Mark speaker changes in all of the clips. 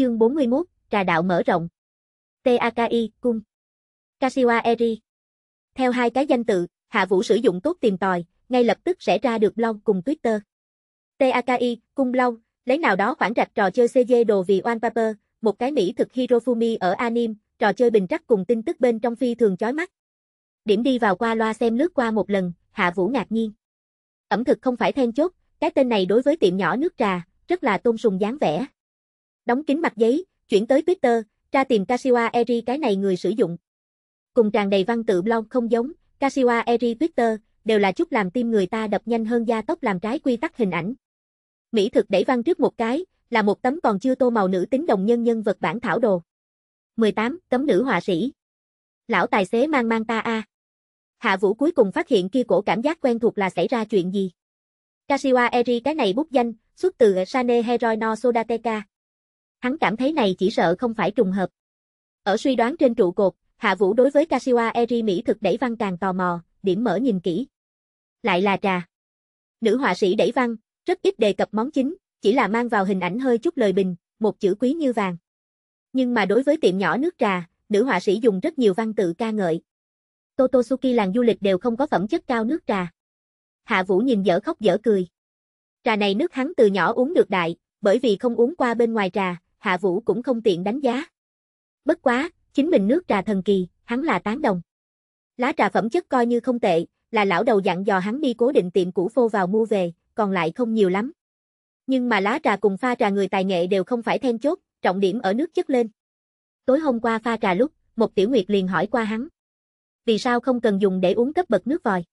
Speaker 1: Chương 41, Trà đạo mở rộng. TAKI, cung. Kashiwa Eri. Theo hai cái danh tự, Hạ Vũ sử dụng tốt tìm tòi, ngay lập tức sẽ ra được long cùng Twitter. TAKI, cung long lấy nào đó khoảng rạch trò chơi CG đồ vì Paper, một cái mỹ thực Hirofumi ở anime, trò chơi bình trắc cùng tin tức bên trong phi thường chói mắt. Điểm đi vào qua loa xem lướt qua một lần, Hạ Vũ ngạc nhiên. Ẩm thực không phải then chốt, cái tên này đối với tiệm nhỏ nước trà, rất là tôn sùng dáng vẻ đóng kín mặt giấy, chuyển tới Twitter, tra tìm Kashiwa Eri cái này người sử dụng. Cùng tràn đầy văn tự blog không giống, Kashiwa Eri Twitter, đều là chút làm tim người ta đập nhanh hơn da tốc làm trái quy tắc hình ảnh. Mỹ thực đẩy văn trước một cái, là một tấm còn chưa tô màu nữ tính đồng nhân nhân vật bản thảo đồ. 18. Cấm nữ họa sĩ Lão tài xế mang mang ta a Hạ Vũ cuối cùng phát hiện kia cổ cảm giác quen thuộc là xảy ra chuyện gì. Kashiwa Eri cái này bút danh, xuất từ Sane Heroi Sodateka hắn cảm thấy này chỉ sợ không phải trùng hợp. Ở suy đoán trên trụ cột, Hạ Vũ đối với Kashiwa Eri Mỹ thực đẩy văn càng tò mò, điểm mở nhìn kỹ. Lại là trà. Nữ họa sĩ đẩy văn, rất ít đề cập món chính, chỉ là mang vào hình ảnh hơi chút lời bình, một chữ quý như vàng. Nhưng mà đối với tiệm nhỏ nước trà, nữ họa sĩ dùng rất nhiều văn tự ca ngợi. Totosuki làng du lịch đều không có phẩm chất cao nước trà. Hạ Vũ nhìn dở khóc dở cười. Trà này nước hắn từ nhỏ uống được đại, bởi vì không uống qua bên ngoài trà, Hạ Vũ cũng không tiện đánh giá. Bất quá, chính mình nước trà thần kỳ, hắn là tán đồng. Lá trà phẩm chất coi như không tệ, là lão đầu dặn dò hắn đi cố định tiệm cũ phô vào mua về, còn lại không nhiều lắm. Nhưng mà lá trà cùng pha trà người tài nghệ đều không phải then chốt, trọng điểm ở nước chất lên. Tối hôm qua pha trà lúc, một tiểu nguyệt liền hỏi qua hắn. Vì sao không cần dùng để uống cấp bậc nước vòi?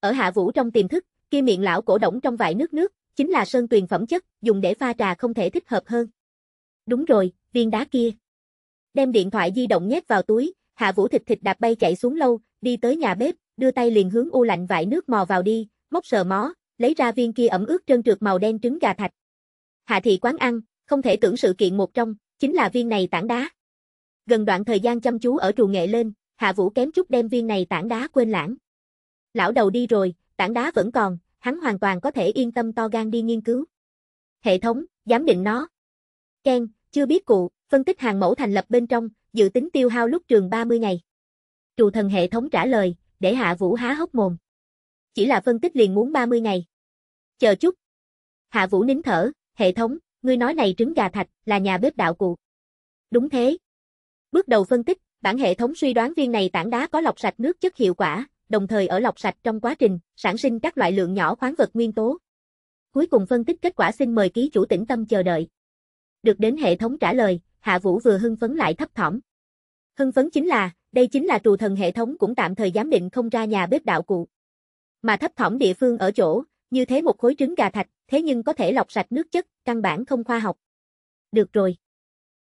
Speaker 1: Ở hạ vũ trong tiềm thức, kia miệng lão cổ động trong vải nước nước, chính là sơn tuyền phẩm chất, dùng để pha trà không thể thích hợp hơn. Đúng rồi, viên đá kia. Đem điện thoại di động nhét vào túi, Hạ Vũ thịt thịt đạp bay chạy xuống lâu, đi tới nhà bếp, đưa tay liền hướng u lạnh vải nước mò vào đi, móc sờ mó, lấy ra viên kia ẩm ướt trơn trượt màu đen trứng gà thạch. Hạ thị quán ăn, không thể tưởng sự kiện một trong, chính là viên này tảng đá. Gần đoạn thời gian chăm chú ở trù nghệ lên, Hạ Vũ kém chút đem viên này tảng đá quên lãng. Lão đầu đi rồi, tảng đá vẫn còn, hắn hoàn toàn có thể yên tâm to gan đi nghiên cứu. Hệ thống, giám định nó, Ken, chưa biết cụ, phân tích hàng mẫu thành lập bên trong, dự tính tiêu hao lúc trường 30 ngày. Trù thần hệ thống trả lời, để Hạ Vũ há hốc mồm. Chỉ là phân tích liền muốn 30 ngày. Chờ chút. Hạ Vũ nín thở, hệ thống, ngươi nói này trứng gà thạch là nhà bếp đạo cụ. Đúng thế. Bước đầu phân tích, bản hệ thống suy đoán viên này tảng đá có lọc sạch nước chất hiệu quả, đồng thời ở lọc sạch trong quá trình, sản sinh các loại lượng nhỏ khoáng vật nguyên tố. Cuối cùng phân tích kết quả xin mời ký chủ tĩnh tâm chờ đợi. Được đến hệ thống trả lời, Hạ Vũ vừa hưng phấn lại thấp thỏm. Hưng phấn chính là, đây chính là trù thần hệ thống cũng tạm thời giám định không ra nhà bếp đạo cụ. Mà thấp thỏm địa phương ở chỗ, như thế một khối trứng gà thạch, thế nhưng có thể lọc sạch nước chất, căn bản không khoa học. Được rồi.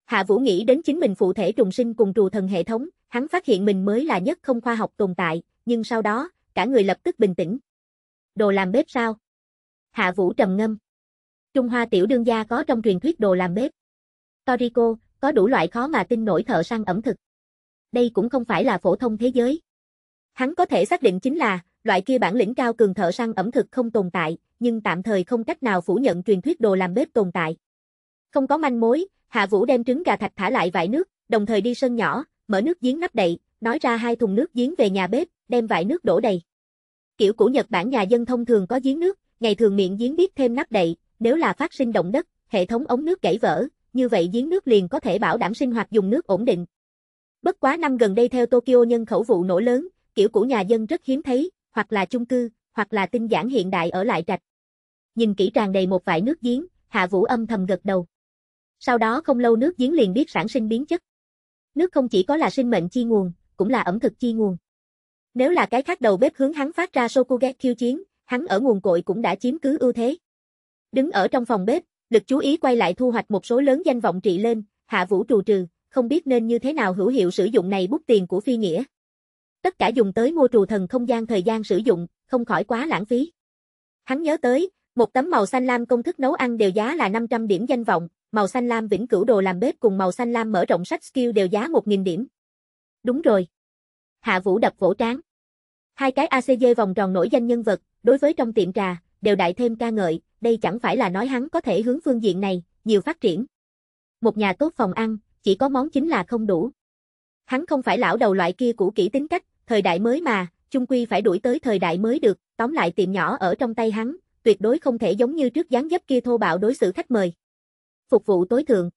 Speaker 1: Hạ Vũ nghĩ đến chính mình phụ thể trùng sinh cùng trù thần hệ thống, hắn phát hiện mình mới là nhất không khoa học tồn tại, nhưng sau đó, cả người lập tức bình tĩnh. Đồ làm bếp sao? Hạ Vũ trầm ngâm. Trung Hoa tiểu đương gia có trong truyền thuyết đồ làm bếp. Toriko, có đủ loại khó mà tin nổi thợ săn ẩm thực. Đây cũng không phải là phổ thông thế giới. Hắn có thể xác định chính là, loại kia bản lĩnh cao cường thợ săn ẩm thực không tồn tại, nhưng tạm thời không cách nào phủ nhận truyền thuyết đồ làm bếp tồn tại. Không có manh mối, Hạ Vũ đem trứng gà thạch thả lại vải nước, đồng thời đi sân nhỏ, mở nước giếng nắp đậy, nói ra hai thùng nước giếng về nhà bếp, đem vải nước đổ đầy. Kiểu của Nhật Bản nhà dân thông thường có giếng nước, ngày thường miệng giếng biết thêm nắp đậy, nếu là phát sinh động đất, hệ thống ống nước gãy vỡ, như vậy giếng nước liền có thể bảo đảm sinh hoạt dùng nước ổn định. Bất quá năm gần đây theo Tokyo nhân khẩu vụ nổ lớn, kiểu của nhà dân rất hiếm thấy, hoặc là chung cư, hoặc là tinh giản hiện đại ở lại trạch. Nhìn kỹ tràn đầy một vải nước giếng, Hạ Vũ âm thầm gật đầu. Sau đó không lâu nước giếng liền biết sản sinh biến chất. Nước không chỉ có là sinh mệnh chi nguồn, cũng là ẩm thực chi nguồn. Nếu là cái khác đầu bếp hướng hắn phát ra khiêu chiến, hắn ở nguồn cội cũng đã chiếm cứ ưu thế. Đứng ở trong phòng bếp, lực chú ý quay lại thu hoạch một số lớn danh vọng trị lên, hạ vũ trù trừ, không biết nên như thế nào hữu hiệu sử dụng này bút tiền của phi nghĩa. Tất cả dùng tới mua trù thần không gian thời gian sử dụng, không khỏi quá lãng phí. Hắn nhớ tới, một tấm màu xanh lam công thức nấu ăn đều giá là 500 điểm danh vọng, màu xanh lam vĩnh cửu đồ làm bếp cùng màu xanh lam mở rộng sách skill đều giá 1.000 điểm. Đúng rồi. Hạ Vũ đập vỗ trán. Hai cái ACG vòng tròn nổi danh nhân vật, đối với trong tiệm trà, đều đại thêm ca ngợi, đây chẳng phải là nói hắn có thể hướng phương diện này, nhiều phát triển. Một nhà tốt phòng ăn, chỉ có món chính là không đủ. Hắn không phải lão đầu loại kia cũ kỹ tính cách, thời đại mới mà, chung quy phải đuổi tới thời đại mới được, tóm lại tiệm nhỏ ở trong tay hắn, tuyệt đối không thể giống như trước dáng dấp kia thô bạo đối xử khách mời. Phục vụ tối thượng.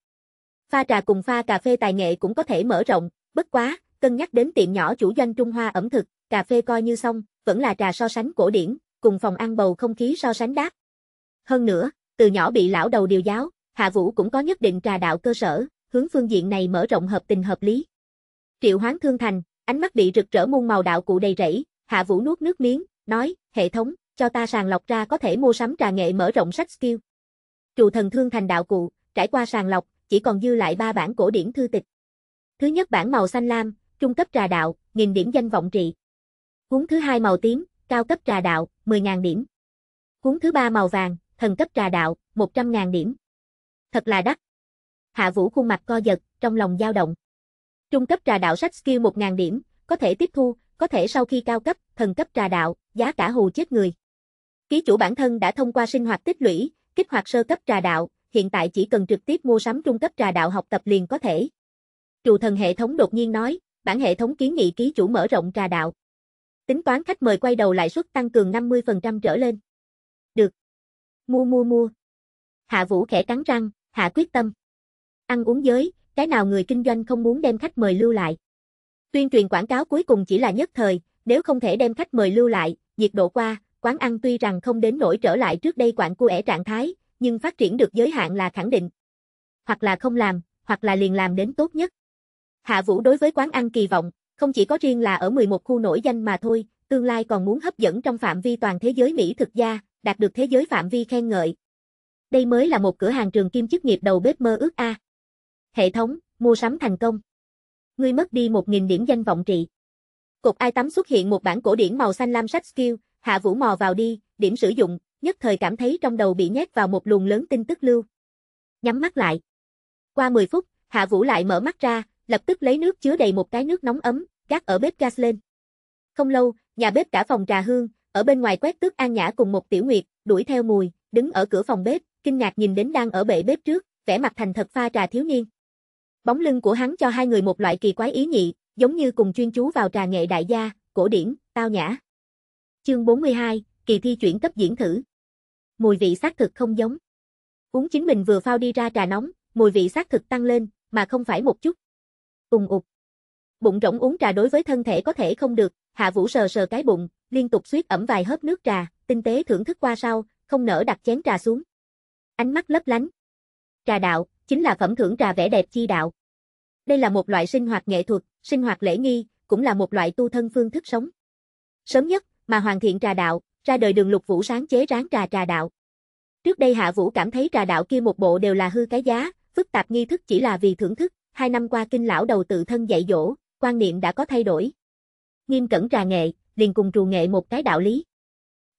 Speaker 1: Pha trà cùng pha cà phê tài nghệ cũng có thể mở rộng, bất quá, cân nhắc đến tiệm nhỏ chủ doanh Trung Hoa ẩm thực, cà phê coi như xong, vẫn là trà so sánh cổ điển, cùng phòng ăn bầu không khí so sánh đáp, hơn nữa, từ nhỏ bị lão đầu điều giáo, Hạ Vũ cũng có nhất định trà đạo cơ sở, hướng phương diện này mở rộng hợp tình hợp lý. Triệu Hoán Thương Thành, ánh mắt bị rực rỡ muôn màu đạo cụ đầy rẫy, Hạ Vũ nuốt nước miếng, nói, hệ thống, cho ta sàng lọc ra có thể mua sắm trà nghệ mở rộng sách skill. Trù thần Thương Thành đạo cụ, trải qua sàng lọc, chỉ còn dư lại ba bản cổ điển thư tịch. Thứ nhất bản màu xanh lam, trung cấp trà đạo, nghìn điểm danh vọng trị. Cuốn thứ hai màu tím, cao cấp trà đạo, 10.000 điểm. Cuốn thứ ba màu vàng, thần cấp trà đạo, 100.000 điểm. Thật là đắt. Hạ Vũ khuôn mặt co giật, trong lòng dao động. Trung cấp trà đạo sách skill 1.000 điểm, có thể tiếp thu, có thể sau khi cao cấp, thần cấp trà đạo, giá cả hù chết người. Ký chủ bản thân đã thông qua sinh hoạt tích lũy, kích hoạt sơ cấp trà đạo, hiện tại chỉ cần trực tiếp mua sắm trung cấp trà đạo học tập liền có thể. Trụ thần hệ thống đột nhiên nói, bản hệ thống kiến nghị ký chủ mở rộng trà đạo. Tính toán khách mời quay đầu lãi suất tăng cường 50% trở lên. Mua mua mua. Hạ Vũ khẽ cắn răng, hạ quyết tâm. Ăn uống giới, cái nào người kinh doanh không muốn đem khách mời lưu lại. Tuyên truyền quảng cáo cuối cùng chỉ là nhất thời, nếu không thể đem khách mời lưu lại, nhiệt độ qua, quán ăn tuy rằng không đến nổi trở lại trước đây quảng cu ẻ trạng thái, nhưng phát triển được giới hạn là khẳng định. Hoặc là không làm, hoặc là liền làm đến tốt nhất. Hạ Vũ đối với quán ăn kỳ vọng, không chỉ có riêng là ở 11 khu nổi danh mà thôi, tương lai còn muốn hấp dẫn trong phạm vi toàn thế giới Mỹ thực gia, đạt được thế giới phạm vi khen ngợi. Đây mới là một cửa hàng trường kim chức nghiệp đầu bếp mơ ước a. Hệ thống, mua sắm thành công. Ngươi mất đi 1000 điểm danh vọng trị. Cục ai tắm xuất hiện một bản cổ điển màu xanh lam sách skill, Hạ Vũ mò vào đi, điểm sử dụng, nhất thời cảm thấy trong đầu bị nhét vào một luồng lớn tin tức lưu. Nhắm mắt lại. Qua 10 phút, Hạ Vũ lại mở mắt ra, lập tức lấy nước chứa đầy một cái nước nóng ấm, gác ở bếp gas lên. Không lâu, nhà bếp cả phòng trà hương, ở bên ngoài quét tước An Nhã cùng một tiểu nguyệt, đuổi theo mùi, đứng ở cửa phòng bếp, kinh ngạc nhìn đến đang ở bệ bếp trước, vẻ mặt thành thật pha trà thiếu niên. Bóng lưng của hắn cho hai người một loại kỳ quái ý nhị, giống như cùng chuyên chú vào trà nghệ đại gia, cổ điển, tao nhã. Chương 42, kỳ thi chuyển cấp diễn thử. Mùi vị xác thực không giống. Uống chính mình vừa phao đi ra trà nóng, mùi vị xác thực tăng lên, mà không phải một chút. Ùng ục. Bụng rỗng uống trà đối với thân thể có thể không được, Hạ Vũ sờ sờ cái bụng, liên tục suýt ẩm vài hớp nước trà, tinh tế thưởng thức qua sau, không nỡ đặt chén trà xuống. Ánh mắt lấp lánh. Trà đạo, chính là phẩm thưởng trà vẻ đẹp chi đạo. Đây là một loại sinh hoạt nghệ thuật, sinh hoạt lễ nghi, cũng là một loại tu thân phương thức sống. Sớm nhất, mà hoàn thiện trà đạo, ra đời đường lục vũ sáng chế ráng trà trà đạo. Trước đây Hạ Vũ cảm thấy trà đạo kia một bộ đều là hư cái giá, phức tạp nghi thức chỉ là vì thưởng thức, hai năm qua kinh lão đầu tự thân dạy dỗ, quan niệm đã có thay đổi, nghiêm cẩn trà nghệ, liền cùng trù nghệ một cái đạo lý.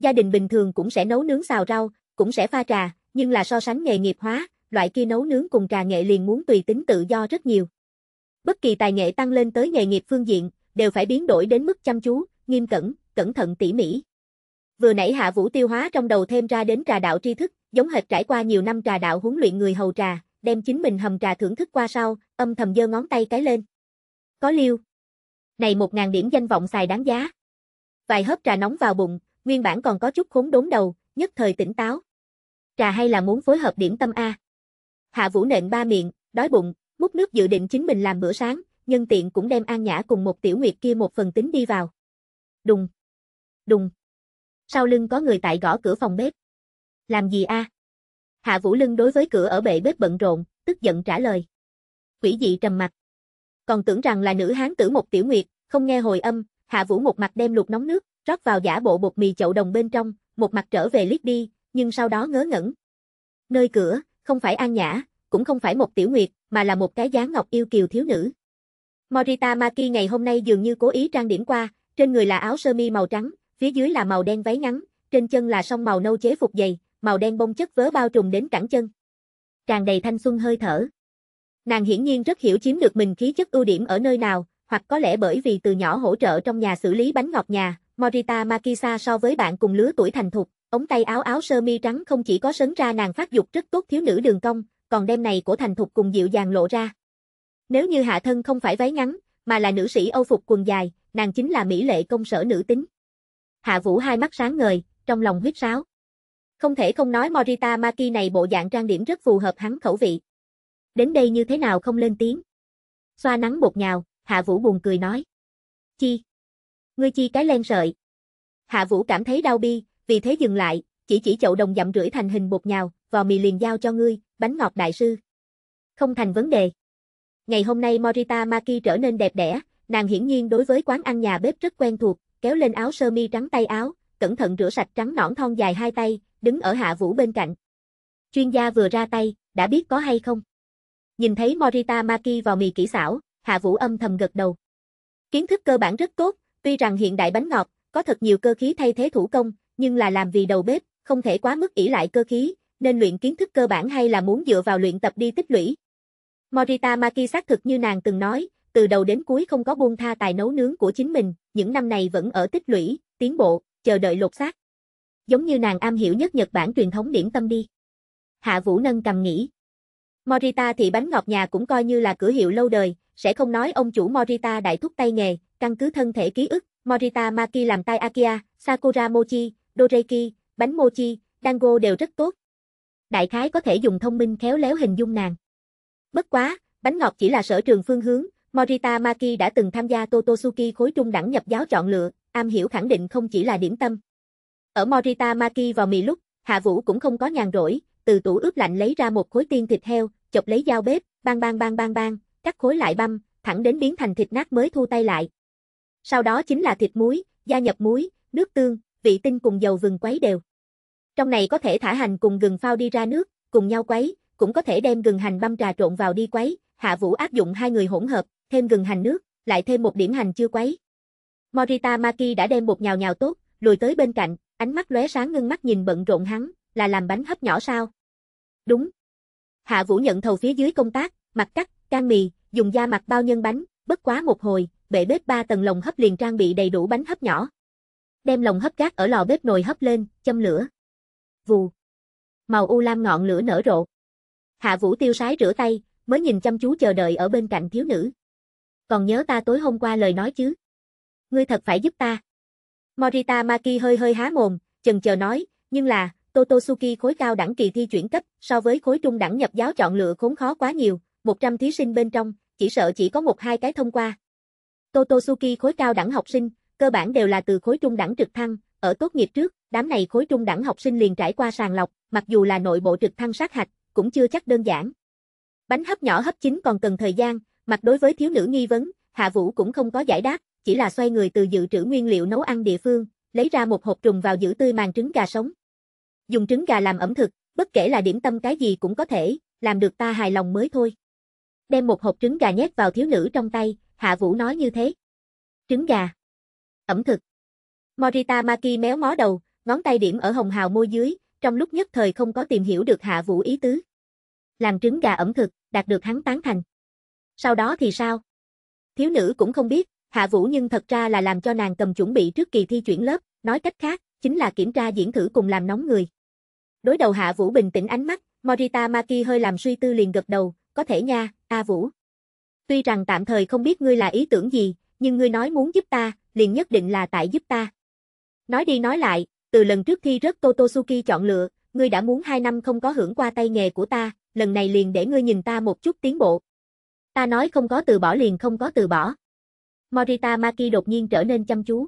Speaker 1: Gia đình bình thường cũng sẽ nấu nướng xào rau, cũng sẽ pha trà, nhưng là so sánh nghề nghiệp hóa, loại kia nấu nướng cùng trà nghệ liền muốn tùy tính tự do rất nhiều. Bất kỳ tài nghệ tăng lên tới nghề nghiệp phương diện, đều phải biến đổi đến mức chăm chú, nghiêm cẩn, cẩn thận tỉ mỉ. Vừa nãy Hạ Vũ tiêu hóa trong đầu thêm ra đến trà đạo tri thức, giống hệt trải qua nhiều năm trà đạo huấn luyện người hầu trà, đem chính mình hầm trà thưởng thức qua sau, âm thầm giơ ngón tay cái lên. Có liêu, này một ngàn điểm danh vọng xài đáng giá. Vài hớp trà nóng vào bụng, nguyên bản còn có chút khốn đốn đầu, nhất thời tỉnh táo. Trà hay là muốn phối hợp điểm tâm A? Hạ Vũ nện ba miệng, đói bụng, múc nước dự định chính mình làm bữa sáng, nhân tiện cũng đem An Nhã cùng một tiểu nguyệt kia một phần tính đi vào. Đùng. Đùng. Sau lưng có người tại gõ cửa phòng bếp. Làm gì a? Hạ Vũ Lưng đối với cửa ở bệ bếp bận rộn, tức giận trả lời. Quỷ dị trầm mặt còn tưởng rằng là nữ hán tử một tiểu nguyệt, không nghe hồi âm, Hạ Vũ một mặt đem lục nóng nước, rót vào giả bộ bột mì chậu đồng bên trong, một mặt trở về liếc đi, nhưng sau đó ngớ ngẩn. Nơi cửa, không phải An Nhã, cũng không phải một tiểu nguyệt, mà là một cái dáng ngọc yêu kiều thiếu nữ. Morita Maki ngày hôm nay dường như cố ý trang điểm qua, trên người là áo sơ mi màu trắng, phía dưới là màu đen váy ngắn, trên chân là song màu nâu chế phục dày, màu đen bông chất vớ bao trùm đến cẳng chân. Tràn đầy thanh xuân hơi thở. Nàng hiển nhiên rất hiểu chiếm được mình khí chất ưu điểm ở nơi nào, hoặc có lẽ bởi vì từ nhỏ hỗ trợ trong nhà xử lý bánh ngọt nhà, Morita Makisa so với bạn cùng lứa tuổi thành thục, ống tay áo áo sơ mi trắng không chỉ có sấn ra nàng phát dục rất tốt thiếu nữ đường cong, còn đem này của thành thục cùng dịu dàng lộ ra. Nếu như hạ thân không phải váy ngắn, mà là nữ sĩ Âu phục quần dài, nàng chính là mỹ lệ công sở nữ tính. Hạ Vũ hai mắt sáng ngời, trong lòng huyết sáo. Không thể không nói Morita Maki này bộ dạng trang điểm rất phù hợp hắn khẩu vị. Đến đây như thế nào không lên tiếng. Xoa nắng bột nhào, Hạ Vũ buồn cười nói. Chi? Ngươi chi cái len sợi. Hạ Vũ cảm thấy đau bi, vì thế dừng lại, chỉ chỉ chậu đồng dặm rưỡi thành hình bột nhào, vò mì liền giao cho ngươi, bánh ngọt đại sư. Không thành vấn đề. Ngày hôm nay Morita Maki trở nên đẹp đẽ, nàng hiển nhiên đối với quán ăn nhà bếp rất quen thuộc, kéo lên áo sơ mi trắng tay áo, cẩn thận rửa sạch trắng nõn thon dài hai tay, đứng ở Hạ Vũ bên cạnh. Chuyên gia vừa ra tay, đã biết có hay không? Nhìn thấy Morita Maki vào mì kỹ xảo, Hạ Vũ âm thầm gật đầu. Kiến thức cơ bản rất tốt, tuy rằng hiện đại bánh ngọt có thật nhiều cơ khí thay thế thủ công, nhưng là làm vì đầu bếp, không thể quá mức ỷ lại cơ khí, nên luyện kiến thức cơ bản hay là muốn dựa vào luyện tập đi tích lũy. Morita Maki xác thực như nàng từng nói, từ đầu đến cuối không có buông tha tài nấu nướng của chính mình, những năm này vẫn ở tích lũy, tiến bộ, chờ đợi lột xác. Giống như nàng am hiểu nhất Nhật Bản truyền thống điểm tâm đi. Hạ Vũ nâng cầm nghĩ. Morita thì bánh ngọt nhà cũng coi như là cửa hiệu lâu đời, sẽ không nói ông chủ Morita đại thúc tay nghề, căn cứ thân thể ký ức, Morita Maki làm tay Akia, Sakura Mochi, Doreki, bánh Mochi, Dango đều rất tốt. Đại khái có thể dùng thông minh khéo léo hình dung nàng. Bất quá, bánh ngọt chỉ là sở trường phương hướng, Morita Maki đã từng tham gia Totosuki khối trung đẳng nhập giáo chọn lựa, am hiểu khẳng định không chỉ là điểm tâm. Ở Morita Maki vào mì lúc, Hạ Vũ cũng không có nhàn rỗi, từ tủ ướp lạnh lấy ra một khối tiên thịt heo, chọc lấy dao bếp, bang bang bang bang bang, cắt khối lại băm, thẳng đến biến thành thịt nát mới thu tay lại. Sau đó chính là thịt muối, gia nhập muối, nước tương, vị tinh cùng dầu vừng quấy đều. Trong này có thể thả hành cùng gừng phao đi ra nước, cùng nhau quấy, cũng có thể đem gừng hành băm trà trộn vào đi quấy, Hạ Vũ áp dụng hai người hỗn hợp, thêm gừng hành nước, lại thêm một điểm hành chưa quấy. Morita Maki đã đem bột nhào nhào tốt, lùi tới bên cạnh, ánh mắt lóe sáng ngưng mắt nhìn bận rộn hắn, là làm bánh hấp nhỏ sao? Đúng. Hạ Vũ nhận thầu phía dưới công tác, mặt cắt, can mì, dùng da mặt bao nhân bánh, bất quá một hồi, bệ bếp ba tầng lồng hấp liền trang bị đầy đủ bánh hấp nhỏ. Đem lồng hấp gác ở lò bếp nồi hấp lên, châm lửa. Vù. Màu u lam ngọn lửa nở rộ. Hạ Vũ tiêu sái rửa tay, mới nhìn chăm chú chờ đợi ở bên cạnh thiếu nữ. Còn nhớ ta tối hôm qua lời nói chứ? Ngươi thật phải giúp ta. Morita Maki hơi hơi há mồm, chần chờ nói, nhưng là, Totosuki khối cao đẳng kỳ thi chuyển cấp, so với khối trung đẳng nhập giáo chọn lựa khốn khó quá nhiều, 100 thí sinh bên trong, chỉ sợ chỉ có một hai cái thông qua. Totosuki khối cao đẳng học sinh, cơ bản đều là từ khối trung đẳng trực thăng, ở tốt nghiệp trước, đám này khối trung đẳng học sinh liền trải qua sàng lọc, mặc dù là nội bộ trực thăng sát hạch, cũng chưa chắc đơn giản. Bánh hấp nhỏ hấp chính còn cần thời gian, mặt đối với thiếu nữ nghi vấn, Hạ Vũ cũng không có giải đáp, chỉ là xoay người từ dự trữ nguyên liệu nấu ăn địa phương, lấy ra một hộp trùng vào giữ tươi màng trứng gà sống, Dùng trứng gà làm ẩm thực, bất kể là điểm tâm cái gì cũng có thể, làm được ta hài lòng mới thôi. Đem một hộp trứng gà nhét vào thiếu nữ trong tay, Hạ Vũ nói như thế. Trứng gà. Ẩm thực. Morita Maki méo mó đầu, ngón tay điểm ở hồng hào môi dưới, trong lúc nhất thời không có tìm hiểu được Hạ Vũ ý tứ. Làm trứng gà ẩm thực, đạt được hắn tán thành. Sau đó thì sao? Thiếu nữ cũng không biết, Hạ Vũ nhưng thật ra là làm cho nàng cầm chuẩn bị trước kỳ thi chuyển lớp, nói cách khác, chính là kiểm tra diễn thử cùng làm nóng người. Đối đầu Hạ Vũ bình tĩnh ánh mắt, Morita Maki hơi làm suy tư liền gật đầu, có thể nha, A Vũ. Tuy rằng tạm thời không biết ngươi là ý tưởng gì, nhưng ngươi nói muốn giúp ta, liền nhất định là tại giúp ta. Nói đi nói lại, từ lần trước khi rớt Totosuki chọn lựa, ngươi đã muốn hai năm không có hưởng qua tay nghề của ta, lần này liền để ngươi nhìn ta một chút tiến bộ. Ta nói không có từ bỏ liền không có từ bỏ. Morita Maki đột nhiên trở nên chăm chú.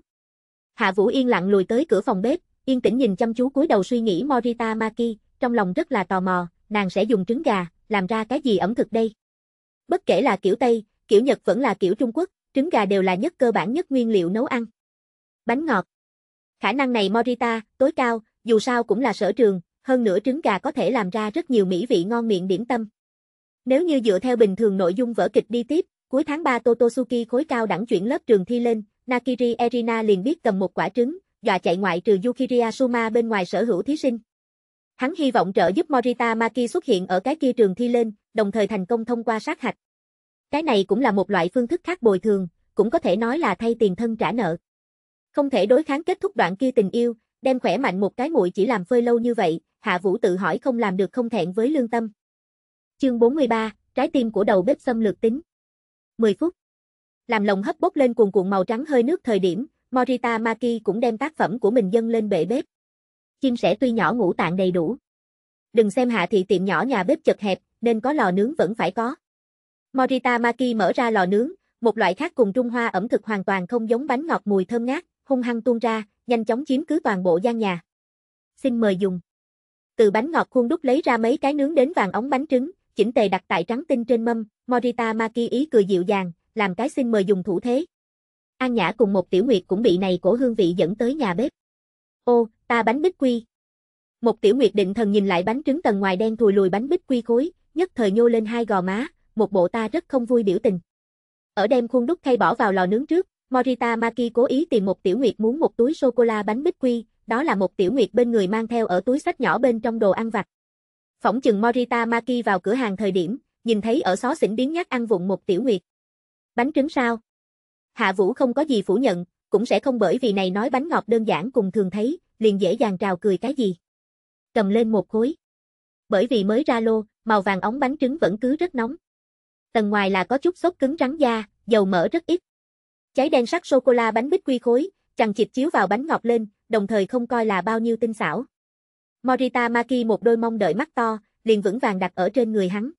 Speaker 1: Hạ Vũ yên lặng lùi tới cửa phòng bếp, yên tĩnh nhìn chăm chú cúi đầu suy nghĩ Morita Maki, trong lòng rất là tò mò, nàng sẽ dùng trứng gà, làm ra cái gì ẩm thực đây? Bất kể là kiểu Tây, kiểu Nhật vẫn là kiểu Trung Quốc, trứng gà đều là nhất cơ bản nhất nguyên liệu nấu ăn. Bánh ngọt. Khả năng này Morita, tối cao, dù sao cũng là sở trường, hơn nữa trứng gà có thể làm ra rất nhiều mỹ vị ngon miệng điểm tâm. Nếu như dựa theo bình thường nội dung vở kịch đi tiếp, cuối tháng 3 Totosuki khối cao đẳng chuyển lớp trường thi lên, Nakiri Erina liền biết cầm một quả trứng, dọa chạy ngoại trừ Yukiria Suma bên ngoài sở hữu thí sinh. Hắn hy vọng trợ giúp Morita Maki xuất hiện ở cái kia trường thi lên, đồng thời thành công thông qua sát hạch. Cái này cũng là một loại phương thức khác bồi thường, cũng có thể nói là thay tiền thân trả nợ. Không thể đối kháng kết thúc đoạn kia tình yêu, đem khỏe mạnh một cái muội chỉ làm phơi lâu như vậy, Hạ Vũ tự hỏi không làm được không thẹn với lương tâm. Chương 43, trái tim của đầu bếp xâm lược tính. 10 phút. Làm lồng hấp bốc lên cuồn cuộn màu trắng hơi nước thời điểm, Morita Maki cũng đem tác phẩm của mình dâng lên bể bếp. Chim sẻ tuy nhỏ ngủ tạng đầy đủ. Đừng xem hạ thị tiệm nhỏ nhà bếp chật hẹp, nên có lò nướng vẫn phải có. Morita Maki mở ra lò nướng, một loại khác cùng Trung Hoa ẩm thực hoàn toàn không giống bánh ngọt mùi thơm ngát, hung hăng tuôn ra, nhanh chóng chiếm cứ toàn bộ gian nhà. Xin mời dùng. Từ bánh ngọt khuôn đúc lấy ra mấy cái nướng đến vàng ống bánh trứng, chỉnh tề đặt tại trắng tinh trên mâm, Morita Maki ý cười dịu dàng, làm cái xin mời dùng thủ thế. An Nhã cùng một tiểu nguyệt cũng bị này cổ hương vị dẫn tới nhà bếp. Ô, ta bánh bích quy. Một tiểu nguyệt định thần nhìn lại bánh trứng tầng ngoài đen thùi lùi bánh bích quy khối, nhất thời nhô lên hai gò má, một bộ ta rất không vui biểu tình. Ở đem khuôn đúc khay bỏ vào lò nướng trước, Morita Maki cố ý tìm một tiểu nguyệt muốn một túi sô-cô-la bánh bích quy, đó là một tiểu nguyệt bên người mang theo ở túi sách nhỏ bên trong đồ ăn vặt. Phỏng chừng Morita Maki vào cửa hàng thời điểm, nhìn thấy ở xó xỉnh biến nhát ăn vụng một tiểu nguyệt, Bánh trứng sao? Hạ Vũ không có gì phủ nhận, cũng sẽ không bởi vì này nói bánh ngọt đơn giản cùng thường thấy, liền dễ dàng trào cười cái gì. Cầm lên một khối. Bởi vì mới ra lô, màu vàng ống bánh trứng vẫn cứ rất nóng. Tầng ngoài là có chút sốt cứng trắng da, dầu mỡ rất ít. Cháy đen sắc sô-cô-la bánh bích quy khối, chằng chịt chiếu vào bánh ngọt lên, đồng thời không coi là bao nhiêu tinh xảo. Morita Maki một đôi mông đợi mắt to, liền vững vàng đặt ở trên người hắn.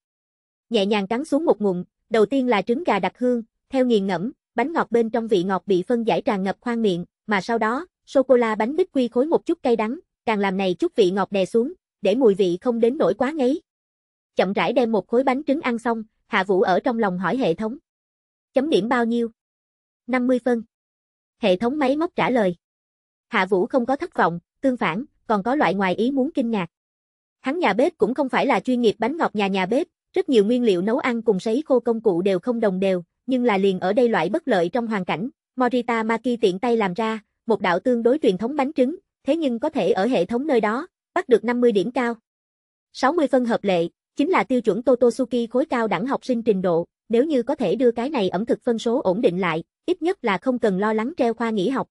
Speaker 1: Nhẹ nhàng cắn xuống một ngụm, đầu tiên là trứng gà đặc hương, theo nghiền ngẫm, bánh ngọt bên trong vị ngọt bị phân giải tràn ngập khoang miệng, mà sau đó, sô-cô-la bánh bích quy khối một chút cay đắng, càng làm này chút vị ngọt đè xuống, để mùi vị không đến nổi quá ngấy. Chậm rãi đem một khối bánh trứng ăn xong, Hạ Vũ ở trong lòng hỏi hệ thống. Chấm điểm bao nhiêu? 50 phân. Hệ thống máy móc trả lời. Hạ Vũ không có thất vọng, tương phản, còn có loại ngoài ý muốn kinh ngạc. Hắn nhà bếp cũng không phải là chuyên nghiệp bánh ngọt nhà nhà bếp, rất nhiều nguyên liệu nấu ăn cùng sấy khô công cụ đều không đồng đều, nhưng là liền ở đây loại bất lợi trong hoàn cảnh, Morita Maki tiện tay làm ra, một đạo tương đối truyền thống bánh trứng, thế nhưng có thể ở hệ thống nơi đó, bắt được 50 điểm cao. 60 phân hợp lệ, chính là tiêu chuẩn Totosuki khối cao đẳng học sinh trình độ, nếu như có thể đưa cái này ẩm thực phân số ổn định lại, ít nhất là không cần lo lắng treo khoa nghỉ học.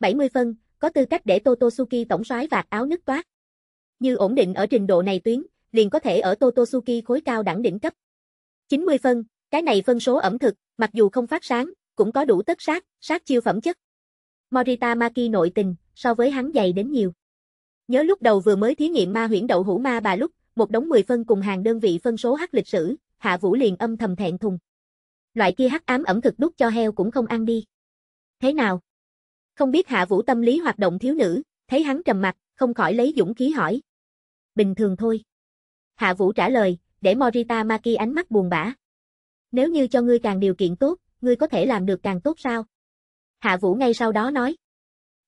Speaker 1: 70 phân, có tư cách để Totosuki tổng soái vạt áo nứt toát. Như ổn định ở trình độ này tuyến, liền có thể ở Totosuki khối cao đẳng đỉnh cấp. 90 phân, cái này phân số ẩm thực, mặc dù không phát sáng, cũng có đủ tất sát, sát chiêu phẩm chất. Morita Maki nội tình, so với hắn dày đến nhiều. Nhớ lúc đầu vừa mới thí nghiệm ma huyễn đậu hũ ma bà lúc, một đống 10 phân cùng hàng đơn vị phân số hắc lịch sử, Hạ Vũ liền âm thầm thẹn thùng. Loại kia hắc ám ẩm thực đút cho heo cũng không ăn đi. Thế nào? Không biết Hạ Vũ tâm lý hoạt động thiếu nữ, thấy hắn trầm mặt, không khỏi lấy dũng khí hỏi. Bình thường thôi. Hạ Vũ trả lời, để Morita Maki ánh mắt buồn bã. Nếu như cho ngươi càng điều kiện tốt, ngươi có thể làm được càng tốt sao? Hạ Vũ ngay sau đó nói.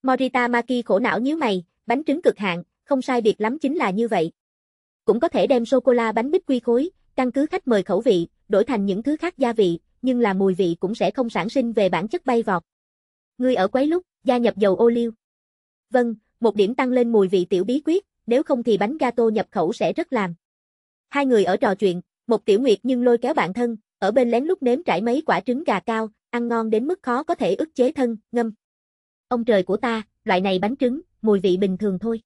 Speaker 1: Morita Maki khổ não nhíu mày, bánh trứng cực hạn, không sai biệt lắm chính là như vậy. Cũng có thể đem sô-cô-la bánh bích quy khối, căn cứ khách mời khẩu vị, đổi thành những thứ khác gia vị, nhưng là mùi vị cũng sẽ không sản sinh về bản chất bay vọt. Ngươi ở quấy lúc, gia nhập dầu ô liu. Vâng, một điểm tăng lên mùi vị tiểu bí quyết, nếu không thì bánh gato nhập khẩu sẽ rất làm. Hai người ở trò chuyện, một tiểu nguyệt nhưng lôi kéo bạn thân, ở bên lén lúc nếm trải mấy quả trứng gà cao, ăn ngon đến mức khó có thể ức chế thân, ngâm. Ông trời của ta, loại này bánh trứng, mùi vị bình thường thôi.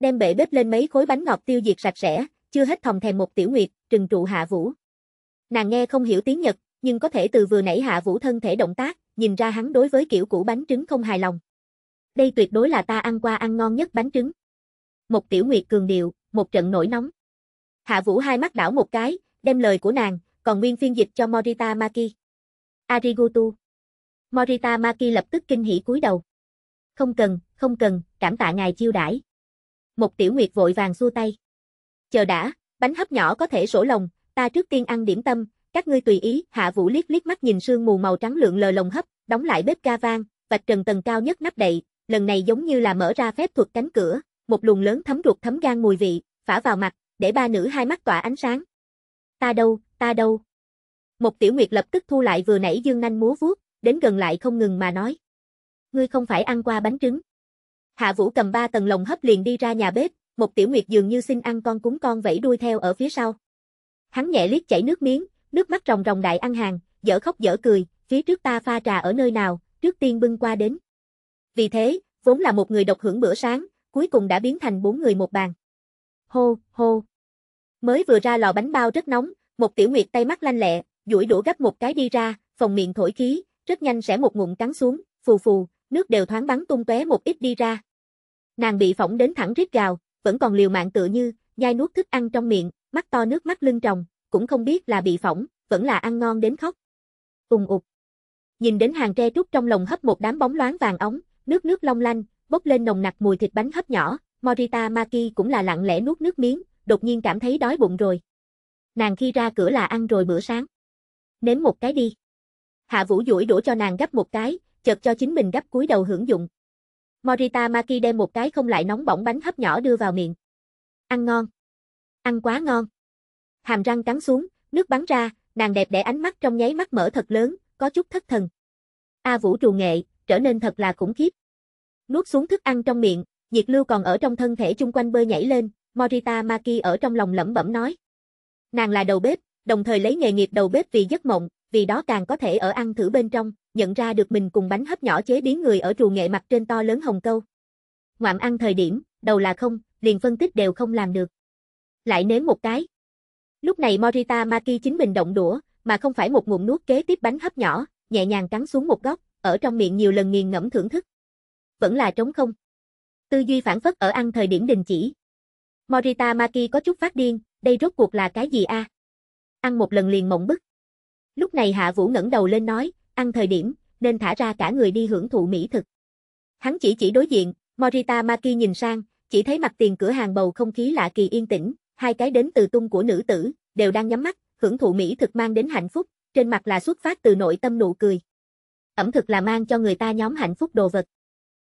Speaker 1: Đem bệ bếp lên mấy khối bánh ngọt tiêu diệt sạch sẽ, chưa hết thòng thèm một tiểu nguyệt, trừng trụ hạ vũ. Nàng nghe không hiểu tiếng Nhật, nhưng có thể từ vừa nãy hạ vũ thân thể động tác, nhìn ra hắn đối với kiểu cũ bánh trứng không hài lòng. Đây tuyệt đối là ta ăn qua ăn ngon nhất bánh trứng. Một tiểu nguyệt cường điệu, một trận nổi nóng. Hạ Vũ hai mắt đảo một cái, đem lời của nàng, còn nguyên phiên dịch cho Morita Maki. Arigutu. Morita Maki lập tức kinh hỉ cúi đầu. Không cần, không cần, cảm tạ ngài chiêu đãi. Một tiểu nguyệt vội vàng xua tay. Chờ đã, bánh hấp nhỏ có thể sổ lồng, ta trước tiên ăn điểm tâm, các ngươi tùy ý, hạ vũ liếc liếc mắt nhìn sương mù màu trắng lượn lờ lồng hấp, đóng lại bếp ca vang, vạch trần tầng cao nhất nắp đậy, lần này giống như là mở ra phép thuật cánh cửa, một luồng lớn thấm ruột thấm gan mùi vị, phả vào mặt, để ba nữ hai mắt tỏa ánh sáng. Ta đâu, ta đâu. Một tiểu nguyệt lập tức thu lại vừa nãy dương nanh múa vuốt, đến gần lại không ngừng mà nói. Ngươi không phải ăn qua bánh trứng. Hạ vũ cầm ba tầng lồng hấp liền đi ra nhà bếp, một tiểu nguyệt dường như xin ăn con cúng con vẫy đuôi theo ở phía sau. Hắn nhẹ liếc chảy nước miếng, nước mắt ròng ròng đại ăn hàng, dở khóc dở cười, phía trước ta pha trà ở nơi nào, trước tiên bưng qua đến. Vì thế, vốn là một người độc hưởng bữa sáng, cuối cùng đã biến thành bốn người một bàn. Hô, hô. Mới vừa ra lò bánh bao rất nóng, một tiểu nguyệt tay mắt lanh lẹ, duỗi đũa gấp một cái đi ra, phòng miệng thổi khí, rất nhanh sẽ một ngụm cắn xuống, phù phù, nước đều thoáng bắn tung tóe một ít đi ra. Nàng bị phỏng đến thẳng rít gào, vẫn còn liều mạng tựa như, nhai nuốt thức ăn trong miệng, mắt to nước mắt lưng tròng, cũng không biết là bị phỏng, vẫn là ăn ngon đến khóc. Ùng ục. Nhìn đến hàng tre trúc trong lồng hấp một đám bóng loáng vàng ống, nước nước long lanh, bốc lên nồng nặc mùi thịt bánh hấp nhỏ, Morita Maki cũng là lặng lẽ nuốt nước miếng, đột nhiên cảm thấy đói bụng rồi. Nàng khi ra cửa là ăn rồi bữa sáng. Nếm một cái đi. Hạ Vũ duỗi đũa cho nàng gấp một cái, chợt cho chính mình gấp cúi đầu hưởng dụng. Morita Maki đem một cái không lại nóng bỏng bánh hấp nhỏ đưa vào miệng. Ăn ngon. Ăn quá ngon. Hàm răng cắn xuống, nước bắn ra, nàng đẹp đẽ ánh mắt trong nháy mắt mở thật lớn, có chút thất thần. A Vũ trù nghệ, trở nên thật là khủng khiếp. Nuốt xuống thức ăn trong miệng, nhiệt lưu còn ở trong thân thể chung quanh bơi nhảy lên, Morita Maki ở trong lòng lẩm bẩm nói. Nàng là đầu bếp, đồng thời lấy nghề nghiệp đầu bếp vì giấc mộng, vì đó càng có thể ở ăn thử bên trong, nhận ra được mình cùng bánh hấp nhỏ chế biến người ở trù nghệ mặt trên to lớn hồng câu. Ngoạm ăn thời điểm, đầu là không, liền phân tích đều không làm được. Lại nếm một cái. Lúc này Morita Maki chính mình động đũa, mà không phải một ngụm nuốt kế tiếp bánh hấp nhỏ, nhẹ nhàng cắn xuống một góc, ở trong miệng nhiều lần nghiền ngẫm thưởng thức. Vẫn là trống không. Tư duy phản phất ở ăn thời điểm đình chỉ, Morita Maki có chút phát điên, đây rốt cuộc là cái gì a? À? Ăn một lần liền mộng bức. Lúc này Hạ Vũ ngẩng đầu lên nói, ăn thời điểm, nên thả ra cả người đi hưởng thụ mỹ thực. Hắn chỉ chỉ đối diện, Morita Maki nhìn sang, chỉ thấy mặt tiền cửa hàng bầu không khí lạ kỳ yên tĩnh, hai cái đến từ tung của nữ tử, đều đang nhắm mắt, hưởng thụ mỹ thực mang đến hạnh phúc, trên mặt là xuất phát từ nội tâm nụ cười. Ẩm thực là mang cho người ta nhóm hạnh phúc đồ vật.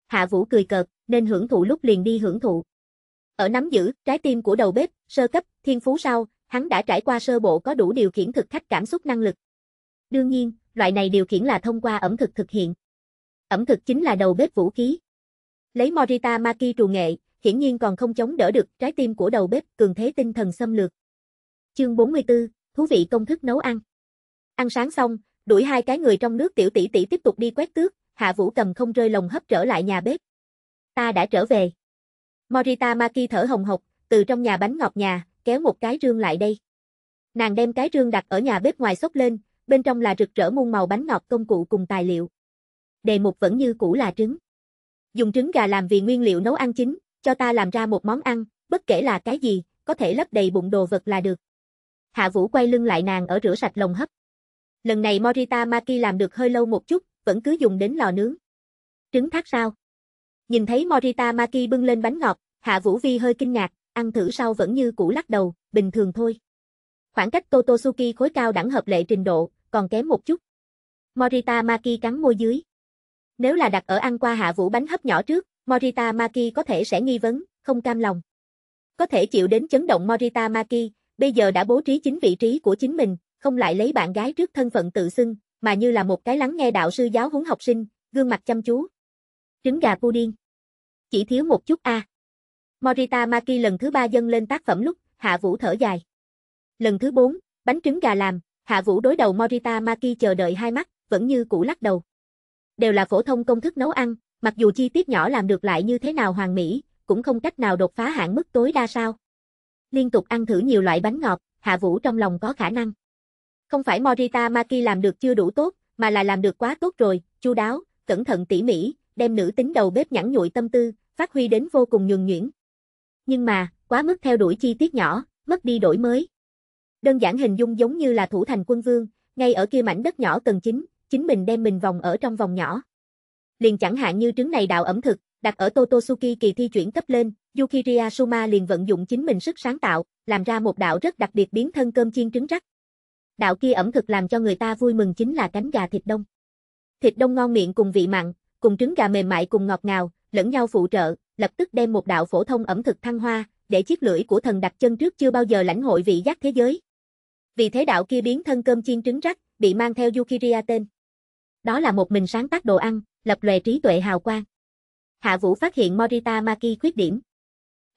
Speaker 1: Hạ Vũ cười cợt, nên hưởng thụ lúc liền đi hưởng thụ. Ở nắm giữ trái tim của đầu bếp, sơ cấp, thiên phú sau, hắn đã trải qua sơ bộ có đủ điều khiển thực khách cảm xúc năng lực. Đương nhiên, loại này điều khiển là thông qua ẩm thực thực hiện. Ẩm thực chính là đầu bếp vũ khí. Lấy Morita Maki trù nghệ, hiển nhiên còn không chống đỡ được trái tim của đầu bếp cường thế tinh thần xâm lược. Chương 44, thú vị công thức nấu ăn. Ăn sáng xong, đuổi hai cái người trong nước tiểu tỷ tỷ tiếp tục đi quét tước, Hạ Vũ cầm không rơi lồng hấp trở lại nhà bếp. Ta đã trở về. Morita Maki thở hồng hộc, từ trong nhà bánh ngọt nhà, kéo một cái rương lại đây. Nàng đem cái rương đặt ở nhà bếp ngoài xốc lên, bên trong là rực rỡ muôn màu bánh ngọt công cụ cùng tài liệu. Đề mục vẫn như cũ là trứng. Dùng trứng gà làm vì nguyên liệu nấu ăn chính, cho ta làm ra một món ăn, bất kể là cái gì, có thể lấp đầy bụng đồ vật là được. Hạ Vũ quay lưng lại nàng ở rửa sạch lồng hấp. Lần này Morita Maki làm được hơi lâu một chút, vẫn cứ dùng đến lò nướng. Trứng thác sao? Nhìn thấy Morita Maki bưng lên bánh ngọt, Hạ Vũ Vi hơi kinh ngạc, ăn thử sau vẫn như cũ lắc đầu, bình thường thôi. Khoảng cách Totosuki khối cao đẳng hợp lệ trình độ, còn kém một chút. Morita Maki cắn môi dưới. Nếu là đặt ở ăn qua Hạ Vũ bánh hấp nhỏ trước, Morita Maki có thể sẽ nghi vấn, không cam lòng. Có thể chịu đến chấn động Morita Maki, bây giờ đã bố trí chính vị trí của chính mình, không lại lấy bạn gái trước thân phận tự xưng, mà như là một cái lắng nghe đạo sư giáo huấn học sinh, gương mặt chăm chú, Trứng gà pudding. Chỉ thiếu một chút a. À. Morita Maki lần thứ ba dâng lên tác phẩm lúc, Hạ Vũ thở dài. Lần thứ bốn, bánh trứng gà làm, Hạ Vũ đối đầu Morita Maki chờ đợi hai mắt, vẫn như cũ lắc đầu. Đều là phổ thông công thức nấu ăn, mặc dù chi tiết nhỏ làm được lại như thế nào hoàn mỹ, cũng không cách nào đột phá hạn mức tối đa sao. Liên tục ăn thử nhiều loại bánh ngọt, Hạ Vũ trong lòng có khả năng. Không phải Morita Maki làm được chưa đủ tốt, mà là làm được quá tốt rồi, chu đáo, cẩn thận tỉ mỉ, đem nữ tính đầu bếp nhẵn nhụi tâm tư, phát huy đến vô cùng nhường nhuyễn. Nhưng mà, quá mức theo đuổi chi tiết nhỏ, mất đi đổi mới. Đơn giản hình dung giống như là thủ thành quân vương, ngay ở kia mảnh đất nhỏ cần chính, chính mình đem mình vòng ở trong vòng nhỏ. Liền chẳng hạn như trứng này đạo ẩm thực, đặt ở Totosuki kỳ thi chuyển cấp lên, yukiria Suma liền vận dụng chính mình sức sáng tạo, làm ra một đạo rất đặc biệt biến thân cơm chiên trứng rắc. Đạo kia ẩm thực làm cho người ta vui mừng chính là cánh gà thịt đông. Thịt đông ngon miệng cùng vị mặn, cùng trứng gà mềm mại cùng ngọt ngào, lẫn nhau phụ trợ, lập tức đem một đạo phổ thông ẩm thực thăng hoa, để chiếc lưỡi của thần đặt chân trước chưa bao giờ lãnh hội vị giác thế giới. Vì thế đạo kia biến thân cơm chiên trứng rắc, bị mang theo Yukiria tên. Đó là một mình sáng tác đồ ăn, lập lòe trí tuệ hào quang. Hạ Vũ phát hiện Morita Maki khuyết điểm.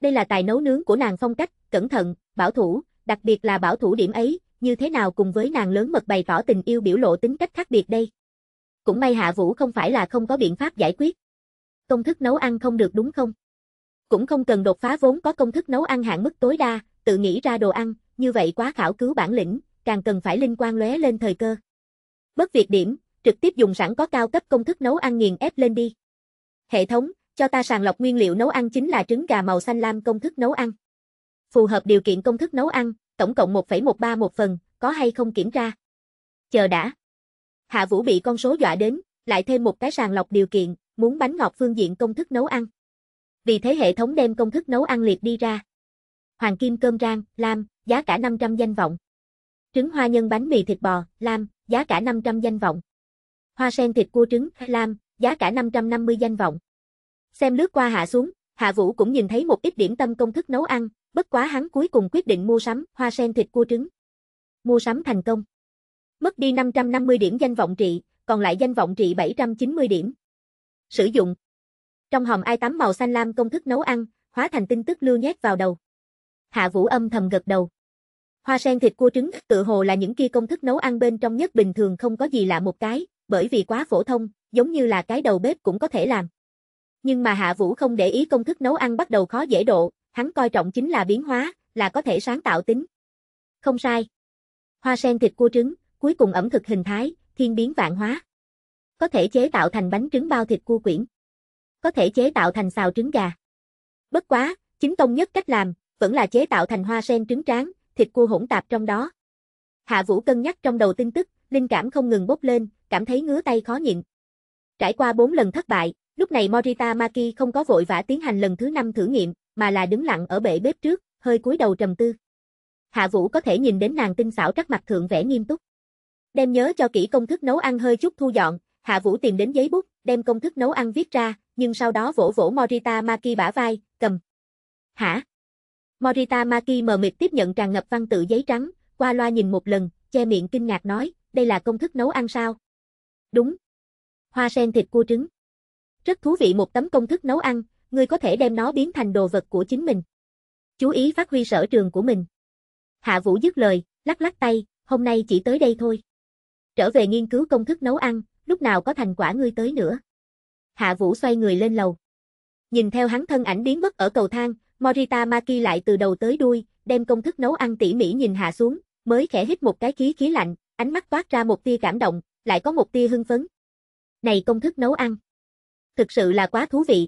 Speaker 1: Đây là tài nấu nướng của nàng phong cách, cẩn thận, bảo thủ, đặc biệt là bảo thủ điểm ấy, như thế nào cùng với nàng lớn mật bày tỏ tình yêu biểu lộ tính cách khác biệt đây. Cũng may Hạ Vũ không phải là không có biện pháp giải quyết. Công thức nấu ăn không được đúng không? Cũng không cần đột phá vốn có công thức nấu ăn hạn mức tối đa, tự nghĩ ra đồ ăn, như vậy quá khảo cứu bản lĩnh, càng cần phải linh quan lóe lên thời cơ. Bất việc điểm, trực tiếp dùng sẵn có cao cấp công thức nấu ăn nghiền ép lên đi. Hệ thống, cho ta sàng lọc nguyên liệu nấu ăn chính là trứng gà màu xanh lam công thức nấu ăn. Phù hợp điều kiện công thức nấu ăn, tổng cộng 1,131 phần, có hay không kiểm tra? Chờ đã. Hạ Vũ bị con số dọa đến, lại thêm một cái sàng lọc điều kiện, muốn bánh ngọt phương diện công thức nấu ăn. Vì thế hệ thống đem công thức nấu ăn liệt đi ra. Hoàng kim cơm rang, lam, giá cả 500 danh vọng. Trứng hoa nhân bánh mì thịt bò, lam, giá cả 500 danh vọng. Hoa sen thịt cua trứng, lam, giá cả 550 danh vọng. Xem lướt qua hạ xuống, Hạ Vũ cũng nhìn thấy một ít điểm tâm công thức nấu ăn, bất quá hắn cuối cùng quyết định mua sắm hoa sen thịt cua trứng. Mua sắm thành công mất đi 550 điểm danh vọng trị, còn lại danh vọng trị 790 điểm. Sử dụng Trong hòm ai tắm màu xanh lam công thức nấu ăn, hóa thành tin tức lưu nhét vào đầu. Hạ Vũ âm thầm gật đầu. Hoa sen thịt cua trứng tự hồ là những kia công thức nấu ăn bên trong nhất bình thường không có gì lạ một cái, bởi vì quá phổ thông, giống như là cái đầu bếp cũng có thể làm. Nhưng mà Hạ Vũ không để ý công thức nấu ăn bắt đầu khó dễ độ, hắn coi trọng chính là biến hóa, là có thể sáng tạo tính. Không sai. Hoa sen thịt cua trứng, cuối cùng ẩm thực hình thái, thiên biến vạn hóa. Có thể chế tạo thành bánh trứng bao thịt cua quyển. Có thể chế tạo thành xào trứng gà. Bất quá, chính tông nhất cách làm, vẫn là chế tạo thành hoa sen trứng tráng, thịt cua hỗn tạp trong đó. Hạ Vũ cân nhắc trong đầu tin tức, linh cảm không ngừng bốc lên, cảm thấy ngứa tay khó nhịn. Trải qua 4 lần thất bại, lúc này Morita Maki không có vội vã tiến hành lần thứ 5 thử nghiệm, mà là đứng lặng ở bệ bếp trước, hơi cúi đầu trầm tư. Hạ Vũ có thể nhìn đến nàng tinh xảo trắc mặt thượng vẻ nghiêm túc. Đem nhớ cho kỹ công thức nấu ăn hơi chút thu dọn, Hạ Vũ tìm đến giấy bút, đem công thức nấu ăn viết ra, nhưng sau đó vỗ vỗ Morita Maki bả vai, cầm. Hả? Morita Maki mờ mịt tiếp nhận tràn ngập văn tự giấy trắng, qua loa nhìn một lần, che miệng kinh ngạc nói, đây là công thức nấu ăn sao? Đúng. Hoa sen thịt cua trứng. Rất thú vị một tấm công thức nấu ăn, ngươi có thể đem nó biến thành đồ vật của chính mình. Chú ý phát huy sở trường của mình. Hạ Vũ dứt lời, lắc lắc tay, hôm nay chỉ tới đây thôi. Trở về nghiên cứu công thức nấu ăn, lúc nào có thành quả ngươi tới nữa. Hạ Vũ xoay người lên lầu. Nhìn theo hắn thân ảnh biến mất ở cầu thang, Morita Maki lại từ đầu tới đuôi, đem công thức nấu ăn tỉ mỉ nhìn hạ xuống, mới khẽ hít một cái khí khí lạnh, ánh mắt toát ra một tia cảm động, lại có một tia hưng phấn. Này công thức nấu ăn, thực sự là quá thú vị.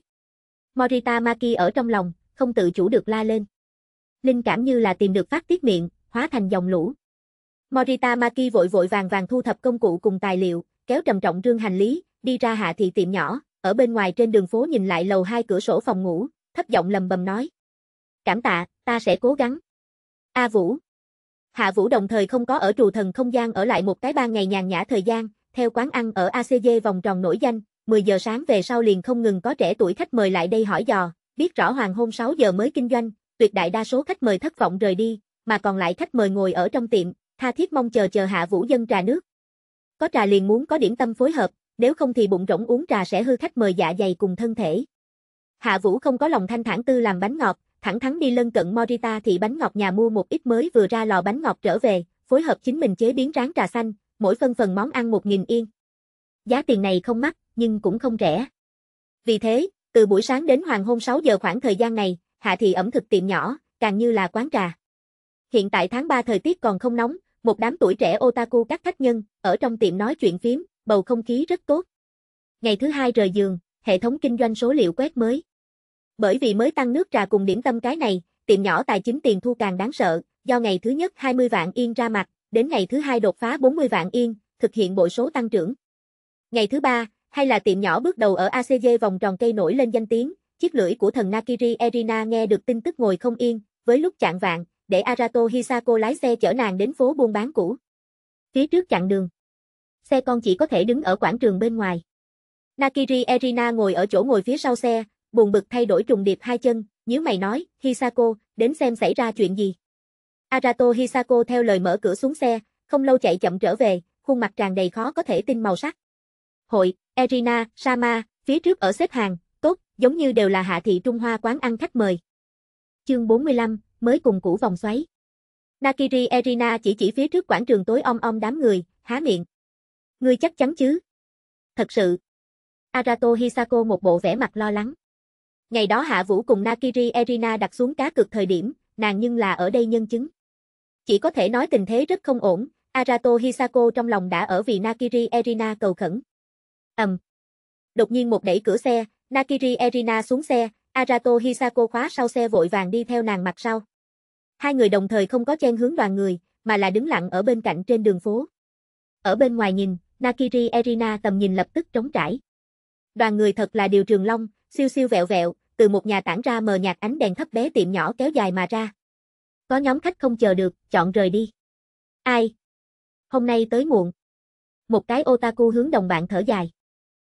Speaker 1: Morita Maki ở trong lòng, không tự chủ được la lên. Linh cảm như là tìm được phát tiết miệng, hóa thành dòng lũ. Morita Maki vội vội vàng vàng thu thập công cụ cùng tài liệu, kéo trầm trọng trương hành lý, đi ra hạ thị tiệm nhỏ, ở bên ngoài trên đường phố nhìn lại lầu hai cửa sổ phòng ngủ, thấp giọng lầm bầm nói. Cảm tạ, ta sẽ cố gắng. A Vũ Hạ Vũ đồng thời không có ở trù thần không gian ở lại một cái ba ngày nhàn nhã thời gian, theo quán ăn ở ACG vòng tròn nổi danh, 10 giờ sáng về sau liền không ngừng có trẻ tuổi khách mời lại đây hỏi dò, biết rõ hoàng hôn 6 giờ mới kinh doanh, tuyệt đại đa số khách mời thất vọng rời đi, mà còn lại khách mời ngồi ở trong tiệm, tha thiết mong chờ chờ Hạ Vũ dân trà nước. Có trà liền muốn có điểm tâm phối hợp, nếu không thì bụng rỗng uống trà sẽ hư khách mời dạ dày cùng thân thể. Hạ Vũ không có lòng thanh thản tư làm bánh ngọt, thẳng thắn đi lân cận Morita thì bánh ngọt nhà mua một ít mới vừa ra lò bánh ngọt trở về, phối hợp chính mình chế biến rán trà xanh, mỗi phân phần món ăn 1000 yên. Giá tiền này không mắc, nhưng cũng không rẻ. Vì thế, từ buổi sáng đến hoàng hôn 6 giờ khoảng thời gian này, Hạ thị ẩm thực tiệm nhỏ, càng như là quán trà. Hiện tại tháng 3 thời tiết còn không nóng, một đám tuổi trẻ otaku các khách nhân, ở trong tiệm nói chuyện phím, bầu không khí rất tốt. Ngày thứ hai rời giường, hệ thống kinh doanh số liệu quét mới. Bởi vì mới tăng nước trà cùng điểm tâm cái này, tiệm nhỏ tài chính tiền thu càng đáng sợ, do ngày thứ nhất 20 vạn yên ra mặt, đến ngày thứ hai đột phá 40 vạn yên, thực hiện bộ số tăng trưởng. Ngày thứ ba, hay là tiệm nhỏ bước đầu ở ACG vòng tròn cây nổi lên danh tiếng, chiếc lưỡi của thần Nakiri Erina nghe được tin tức ngồi không yên, với lúc chạng vạn, để Arato Hisako lái xe chở nàng đến phố buôn bán cũ. Phía trước chặn đường. Xe con chỉ có thể đứng ở quảng trường bên ngoài. Nakiri Erina ngồi ở chỗ ngồi phía sau xe, buồn bực thay đổi trùng điệp hai chân, nhíu mày nói, Hisako, đến xem xảy ra chuyện gì. Arato Hisako theo lời mở cửa xuống xe, không lâu chạy chậm trở về, khuôn mặt tràn đầy khó có thể tin màu sắc. Hội, Erina, Sama, phía trước ở xếp hàng, tốt, giống như đều là hạ thị Trung Hoa quán ăn khách mời. Chương 45, mới cùng cũ vòng xoáy. Nakiri Erina chỉ chỉ phía trước quảng trường tối om om đám người, há miệng. Ngươi chắc chắn chứ? Thật sự. Arato Hisako một bộ vẻ mặt lo lắng. Ngày đó Hạ Vũ cùng Nakiri Erina đặt xuống cá cực thời điểm, nàng nhưng là ở đây nhân chứng. Chỉ có thể nói tình thế rất không ổn, Arato Hisako trong lòng đã ở vì Nakiri Erina cầu khẩn. Ầm. Um. Đột nhiên một đẩy cửa xe, Nakiri Erina xuống xe, Arato Hisako khóa sau xe vội vàng đi theo nàng mặt sau. Hai người đồng thời không có chen hướng đoàn người, mà là đứng lặng ở bên cạnh trên đường phố. Ở bên ngoài nhìn, Nakiri Erina tầm nhìn lập tức trống trải. Đoàn người thật là điều trường long, siêu siêu vẹo vẹo, từ một nhà tản ra mờ nhạt ánh đèn thấp bé tiệm nhỏ kéo dài mà ra. Có nhóm khách không chờ được, chọn rời đi. Ai? Hôm nay tới muộn. Một cái otaku hướng đồng bạn thở dài.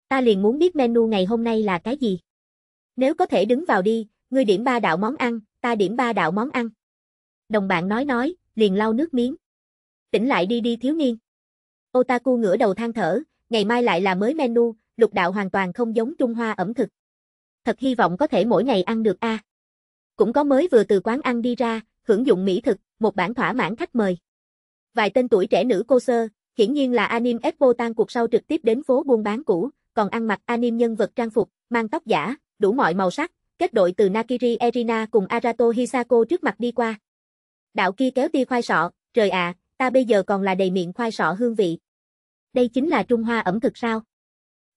Speaker 1: Ta liền muốn biết menu ngày hôm nay là cái gì. Nếu có thể đứng vào đi, ngươi điểm ba đạo món ăn, ta điểm ba đạo món ăn. Đồng bạn nói nói, liền lau nước miếng. Tỉnh lại đi đi thiếu niên. Otaku ngửa đầu than thở, ngày mai lại là mới menu, lục đạo hoàn toàn không giống Trung Hoa ẩm thực. Thật hy vọng có thể mỗi ngày ăn được a. À. Cũng có mới vừa từ quán ăn đi ra, hưởng dụng mỹ thực, một bản thỏa mãn khách mời. Vài tên tuổi trẻ nữ cô sơ, hiển nhiên là anime Expo tan cuộc sau trực tiếp đến phố buôn bán cũ, còn ăn mặc anime nhân vật trang phục, mang tóc giả, đủ mọi màu sắc, kết đội từ Nakiri Erina cùng Arato Hisako trước mặt đi qua đạo kia kéo tia khoai sọ, trời ạ, ta bây giờ còn là đầy miệng khoai sọ hương vị. Đây chính là Trung Hoa ẩm thực sao?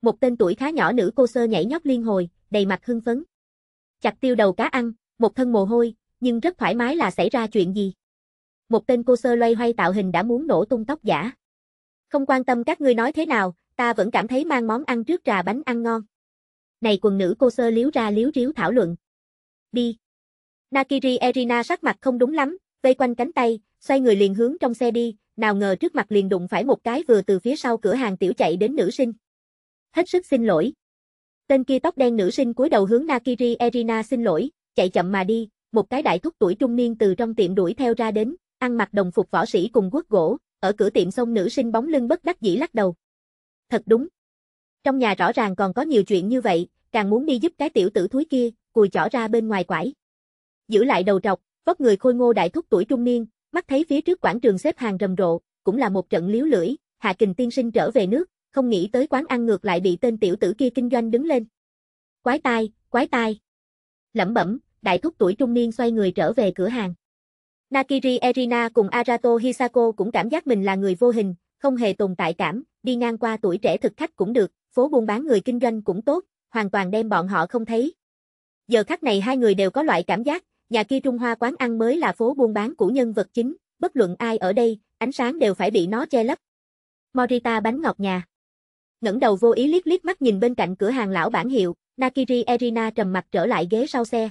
Speaker 1: Một tên tuổi khá nhỏ nữ cô sơ nhảy nhót liên hồi, đầy mặt hưng phấn. Chặt tiêu đầu cá ăn, một thân mồ hôi, nhưng rất thoải mái là xảy ra chuyện gì? Một tên cô sơ loay hoay tạo hình đã muốn nổ tung tóc giả. Không quan tâm các ngươi nói thế nào, ta vẫn cảm thấy mang món ăn trước trà bánh ăn ngon. Này quần nữ cô sơ liếu ra liếu riếu thảo luận. Đi. Nakiri Erina sắc mặt không đúng lắm, vây quanh cánh tay, xoay người liền hướng trong xe đi, nào ngờ trước mặt liền đụng phải một cái vừa từ phía sau cửa hàng tiểu chạy đến nữ sinh. Hết sức xin lỗi. Tên kia tóc đen nữ sinh cúi đầu hướng Nakiri Erina xin lỗi, chạy chậm mà đi, một cái đại thúc tuổi trung niên từ trong tiệm đuổi theo ra đến, ăn mặc đồng phục võ sĩ cùng quốc gỗ, ở cửa tiệm xong nữ sinh bóng lưng bất đắc dĩ lắc đầu. Thật đúng. Trong nhà rõ ràng còn có nhiều chuyện như vậy, càng muốn đi giúp cái tiểu tử thúi kia, cùi chỏ ra bên ngoài quải. Giữ lại đầu trọc, Vóc người khôi ngô đại thúc tuổi trung niên, mắt thấy phía trước quảng trường xếp hàng rầm rộ, cũng là một trận liếu lưỡi, Hạ Kình tiên sinh trở về nước, không nghĩ tới quán ăn ngược lại bị tên tiểu tử kia kinh doanh đứng lên. Quái tai, quái tai. Lẩm bẩm, đại thúc tuổi trung niên xoay người trở về cửa hàng. Nakiri Erina cùng Arato Hisako cũng cảm giác mình là người vô hình, không hề tồn tại cảm, đi ngang qua tuổi trẻ thực khách cũng được, phố buôn bán người kinh doanh cũng tốt, hoàn toàn đem bọn họ không thấy. Giờ khắc này hai người đều có loại cảm giác, Nhà kia Trung Hoa quán ăn mới là phố buôn bán của nhân vật chính, bất luận ai ở đây, ánh sáng đều phải bị nó che lấp. Morita bánh ngọt nhà. ngẩng đầu vô ý liếc liếc mắt nhìn bên cạnh cửa hàng lão bản hiệu, Nakiri Erina trầm mặt trở lại ghế sau xe.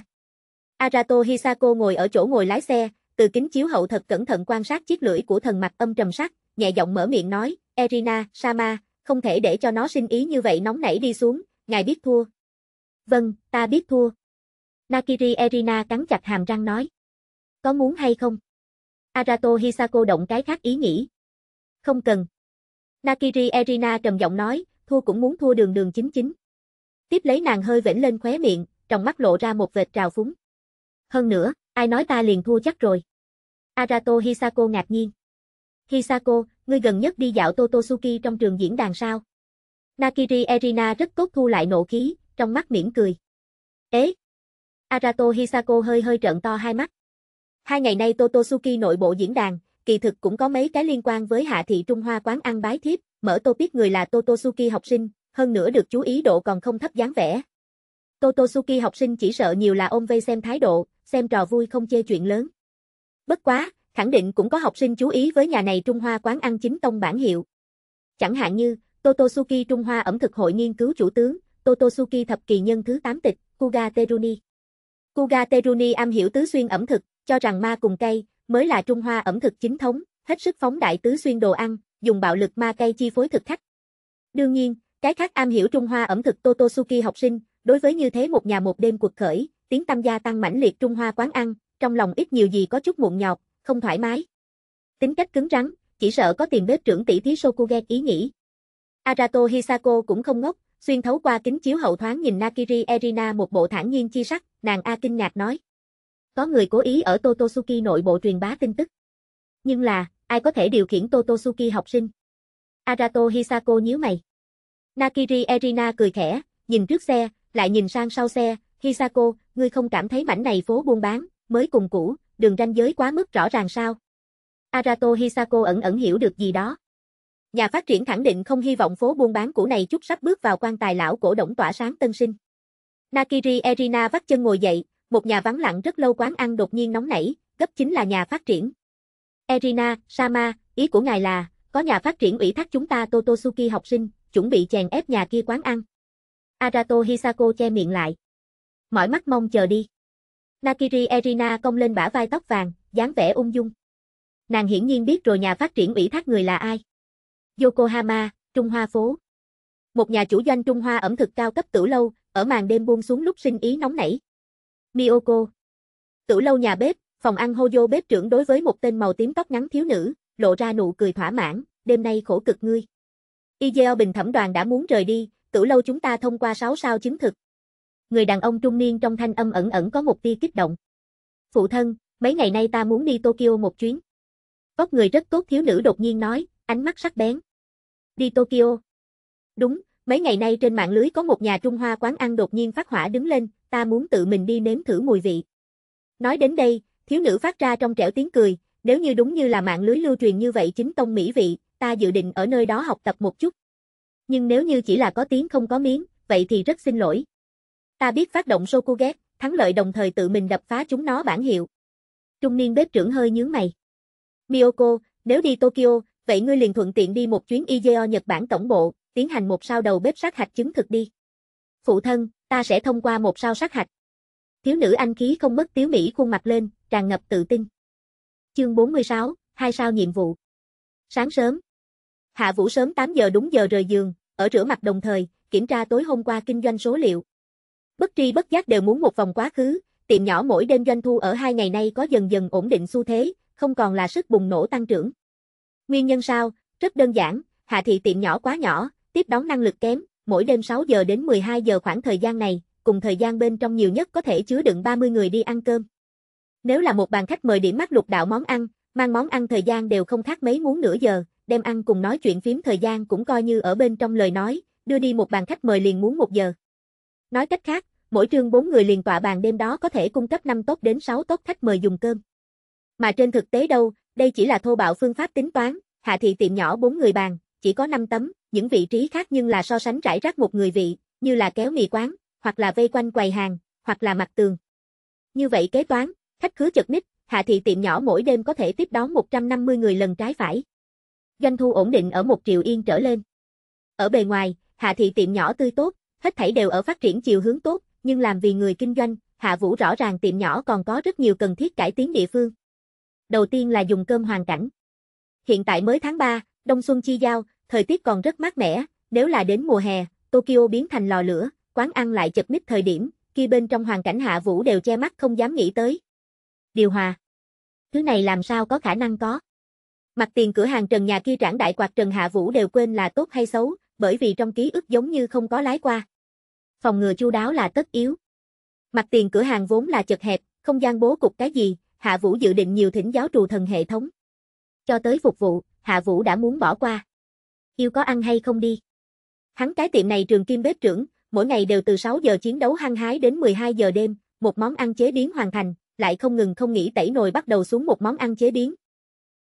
Speaker 1: Arato Hisako ngồi ở chỗ ngồi lái xe, từ kính chiếu hậu thật cẩn thận quan sát chiếc lưỡi của thần mặt âm trầm sắc, nhẹ giọng mở miệng nói, Erina, Sama, không thể để cho nó sinh ý như vậy nóng nảy đi xuống, ngài biết thua. Vâng, ta biết thua. Nakiri Erina cắn chặt hàm răng nói. Có muốn hay không? Arato Hisako động cái khác ý nghĩ. Không cần. Nakiri Erina trầm giọng nói, thua cũng muốn thua đường đường chính chính. Tiếp lấy nàng hơi vểnh lên khóe miệng, trong mắt lộ ra một vệt trào phúng. Hơn nữa, ai nói ta liền thua chắc rồi. Arato Hisako ngạc nhiên. Hisako, ngươi gần nhất đi dạo Totosuki trong trường diễn đàn sao? Nakiri Erina rất tốt thu lại nộ khí, trong mắt mỉm cười. Ế, Arato Hisako hơi hơi trợn to hai mắt. Hai ngày nay Totosuki nội bộ diễn đàn, kỳ thực cũng có mấy cái liên quan với hạ thị Trung Hoa quán ăn bái thiếp, mở topic người là Totosuki học sinh, hơn nữa được chú ý độ còn không thấp dáng vẻ. Totosuki học sinh chỉ sợ nhiều là ôm vây xem thái độ, xem trò vui không chê chuyện lớn. Bất quá, khẳng định cũng có học sinh chú ý với nhà này Trung Hoa quán ăn chính tông bản hiệu. Chẳng hạn như, Totosuki Trung Hoa ẩm thực hội nghiên cứu chủ tướng, Totosuki thập kỳ nhân thứ 8 tịch, Kuga Teruni. Kuga Teruni am hiểu tứ xuyên ẩm thực, cho rằng ma cùng cây mới là Trung Hoa ẩm thực chính thống, hết sức phóng đại tứ xuyên đồ ăn, dùng bạo lực ma cây chi phối thực khách. Đương nhiên, cái khác am hiểu Trung Hoa ẩm thực Totosuki học sinh, đối với như thế một nhà một đêm cuộc khởi, tiếng tâm gia tăng mãnh liệt Trung Hoa quán ăn, trong lòng ít nhiều gì có chút muộn nhọc, không thoải mái. Tính cách cứng rắn, chỉ sợ có tiền bếp trưởng tỷ thí Sokugen ý nghĩ. Arato Hisako cũng không ngốc, xuyên thấu qua kính chiếu hậu thoáng nhìn Nakiri Erina một bộ thản nhiên chi sắc, nàng A kinh ngạc nói. Có người cố ý ở Totosuki nội bộ truyền bá tin tức. Nhưng là, ai có thể điều khiển Totosuki học sinh? Arato Hisako nhíu mày. Nakiri Erina cười khẽ, nhìn trước xe, lại nhìn sang sau xe, Hisako, ngươi không cảm thấy mảnh này phố buôn bán, mới cùng cũ, đường ranh giới quá mức rõ ràng sao? Arato Hisako ẩn ẩn hiểu được gì đó, Nhà phát triển khẳng định không hy vọng phố buôn bán cũ này chút sắp bước vào quan tài lão cổ động tỏa sáng tân sinh. Nakiri Erina vắt chân ngồi dậy, một nhà vắng lặng rất lâu quán ăn đột nhiên nóng nảy, gấp chính là nhà phát triển. Erina, Sama, ý của ngài là, có nhà phát triển ủy thác chúng ta Totosuki học sinh, chuẩn bị chèn ép nhà kia quán ăn. Arato Hisako che miệng lại. Mỏi mắt mong chờ đi. Nakiri Erina cong lên bả vai tóc vàng, dáng vẻ ung dung. Nàng hiển nhiên biết rồi nhà phát triển ủy thác người là ai. Yokohama, Trung Hoa phố. Một nhà chủ doanh Trung Hoa ẩm thực cao cấp tử lâu, ở màn đêm buông xuống lúc sinh ý nóng nảy. Miyoko. Tử lâu nhà bếp, phòng ăn Hoyo bếp trưởng đối với một tên màu tím tóc ngắn thiếu nữ, lộ ra nụ cười thỏa mãn, đêm nay khổ cực ngươi. Igeo Bình Thẩm đoàn đã muốn rời đi, tử lâu chúng ta thông qua 6 sao chứng thực. Người đàn ông trung niên trong thanh âm ẩn ẩn có một tia kích động. Phụ thân, mấy ngày nay ta muốn đi Tokyo một chuyến. Vóc người rất tốt thiếu nữ đột nhiên nói, ánh mắt sắc bén đi Tokyo. Đúng, mấy ngày nay trên mạng lưới có một nhà Trung Hoa quán ăn đột nhiên phát hỏa đứng lên, ta muốn tự mình đi nếm thử mùi vị. Nói đến đây, thiếu nữ phát ra trong trẻo tiếng cười, nếu như đúng như là mạng lưới lưu truyền như vậy chính tông mỹ vị, ta dự định ở nơi đó học tập một chút. Nhưng nếu như chỉ là có tiếng không có miếng, vậy thì rất xin lỗi. Ta biết phát động Sokuget, thắng lợi đồng thời tự mình đập phá chúng nó bản hiệu. Trung niên bếp trưởng hơi nhướng mày. Miyoko, nếu đi Tokyo, vậy ngươi liền thuận tiện đi một chuyến IGO Nhật Bản tổng bộ, tiến hành một sao đầu bếp sát hạch chứng thực đi. Phụ thân, ta sẽ thông qua một sao sát hạch. Thiếu nữ anh khí không mất tiếu Mỹ khuôn mặt lên, tràn ngập tự tin. Chương 46, hai sao nhiệm vụ. Sáng sớm. Hạ Vũ sớm 8 giờ đúng giờ rời giường, ở rửa mặt đồng thời, kiểm tra tối hôm qua kinh doanh số liệu. Bất tri bất giác đều muốn một vòng quá khứ, tiệm nhỏ mỗi đêm doanh thu ở hai ngày nay có dần dần ổn định xu thế, không còn là sức bùng nổ tăng trưởng. Nguyên nhân sao? Rất đơn giản, Hạ Thị tiệm nhỏ quá nhỏ, tiếp đón năng lực kém, mỗi đêm 6 giờ đến 12 giờ khoảng thời gian này, cùng thời gian bên trong nhiều nhất có thể chứa đựng 30 người đi ăn cơm. Nếu là một bàn khách mời điểm mắt lục đạo món ăn, mang món ăn thời gian đều không khác mấy muốn nửa giờ, đem ăn cùng nói chuyện phím thời gian cũng coi như ở bên trong lời nói, đưa đi một bàn khách mời liền muốn một giờ. Nói cách khác, mỗi trương bốn người liền tọa bàn đêm đó có thể cung cấp năm tốt đến 6 tốt khách mời dùng cơm. Mà trên thực tế đâu, đây chỉ là thô bạo phương pháp tính toán, hạ thị tiệm nhỏ bốn người bàn, chỉ có 5 tấm, những vị trí khác nhưng là so sánh rải rác một người vị, như là kéo mì quán, hoặc là vây quanh quầy hàng, hoặc là mặt tường. Như vậy kế toán, khách khứa chật ních, hạ thị tiệm nhỏ mỗi đêm có thể tiếp đón 150 người lần trái phải. Doanh thu ổn định ở 1 triệu yên trở lên. Ở bề ngoài, hạ thị tiệm nhỏ tươi tốt, hết thảy đều ở phát triển chiều hướng tốt, nhưng làm vì người kinh doanh, hạ vũ rõ ràng tiệm nhỏ còn có rất nhiều cần thiết cải tiến địa phương đầu tiên là dùng cơm hoàn cảnh. Hiện tại mới tháng 3, đông xuân chi giao, thời tiết còn rất mát mẻ, nếu là đến mùa hè, Tokyo biến thành lò lửa, quán ăn lại chật mít thời điểm, kia bên trong hoàn cảnh hạ vũ đều che mắt không dám nghĩ tới. Điều hòa. Thứ này làm sao có khả năng có. Mặt tiền cửa hàng trần nhà kia trảng đại quạt trần hạ vũ đều quên là tốt hay xấu, bởi vì trong ký ức giống như không có lái qua. Phòng ngừa chu đáo là tất yếu. Mặt tiền cửa hàng vốn là chật hẹp, không gian bố cục cái gì, Hạ Vũ dự định nhiều thỉnh giáo trù thần hệ thống. Cho tới phục vụ, Hạ Vũ đã muốn bỏ qua. Yêu có ăn hay không đi? Hắn cái tiệm này trường kim bếp trưởng, mỗi ngày đều từ 6 giờ chiến đấu hăng hái đến 12 giờ đêm, một món ăn chế biến hoàn thành, lại không ngừng không nghỉ tẩy nồi bắt đầu xuống một món ăn chế biến.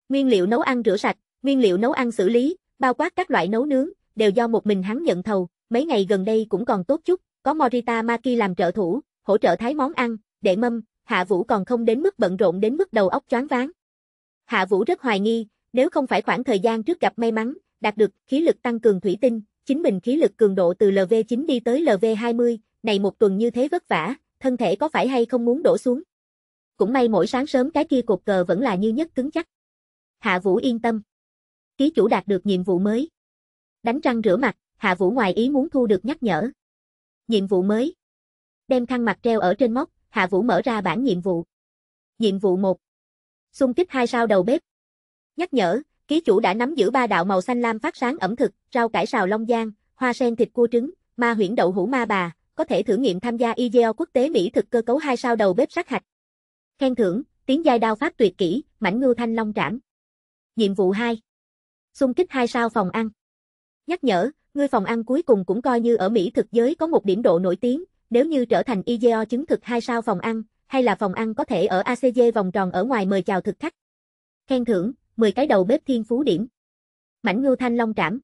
Speaker 1: Nguyên liệu nấu ăn rửa sạch, nguyên liệu nấu ăn xử lý, bao quát các loại nấu nướng, đều do một mình hắn nhận thầu, mấy ngày gần đây cũng còn tốt chút, có Morita Maki làm trợ thủ, hỗ trợ thái món ăn, để mâm, Hạ Vũ còn không đến mức bận rộn đến mức đầu óc choáng váng. Hạ Vũ rất hoài nghi, nếu không phải khoảng thời gian trước gặp may mắn, đạt được khí lực tăng cường thủy tinh, chính mình khí lực cường độ từ LV9 đi tới LV20, này một tuần như thế vất vả, thân thể có phải hay không muốn đổ xuống. Cũng may mỗi sáng sớm cái kia cột cờ vẫn là như nhất cứng chắc. Hạ Vũ yên tâm. Ký chủ đạt được nhiệm vụ mới. Đánh răng rửa mặt, Hạ Vũ ngoài ý muốn thu được nhắc nhở. Nhiệm vụ mới. Đem khăn mặt treo ở trên móc, Hạ Vũ mở ra bản nhiệm vụ. Nhiệm vụ 1. Xung kích 2 sao đầu bếp. Nhắc nhở, ký chủ đã nắm giữ ba đạo màu xanh lam phát sáng ẩm thực, rau cải xào long giang, hoa sen thịt cua trứng, ma huyễn đậu hũ ma bà, có thể thử nghiệm tham gia IGEO quốc tế Mỹ thực cơ cấu 2 sao đầu bếp sát hạch. Khen thưởng, tiếng giai đao phát tuyệt kỹ, mảnh ngưu thanh long trảm. Nhiệm vụ 2. Xung kích 2 sao phòng ăn. Nhắc nhở, ngươi phòng ăn cuối cùng cũng coi như ở Mỹ thực giới có một điểm độ nổi tiếng, nếu như trở thành IGO chứng thực hai sao phòng ăn, hay là phòng ăn có thể ở ACG vòng tròn ở ngoài mời chào thực khách. Khen thưởng, 10 cái đầu bếp thiên phú điểm. Mảnh ngưu thanh long trảm.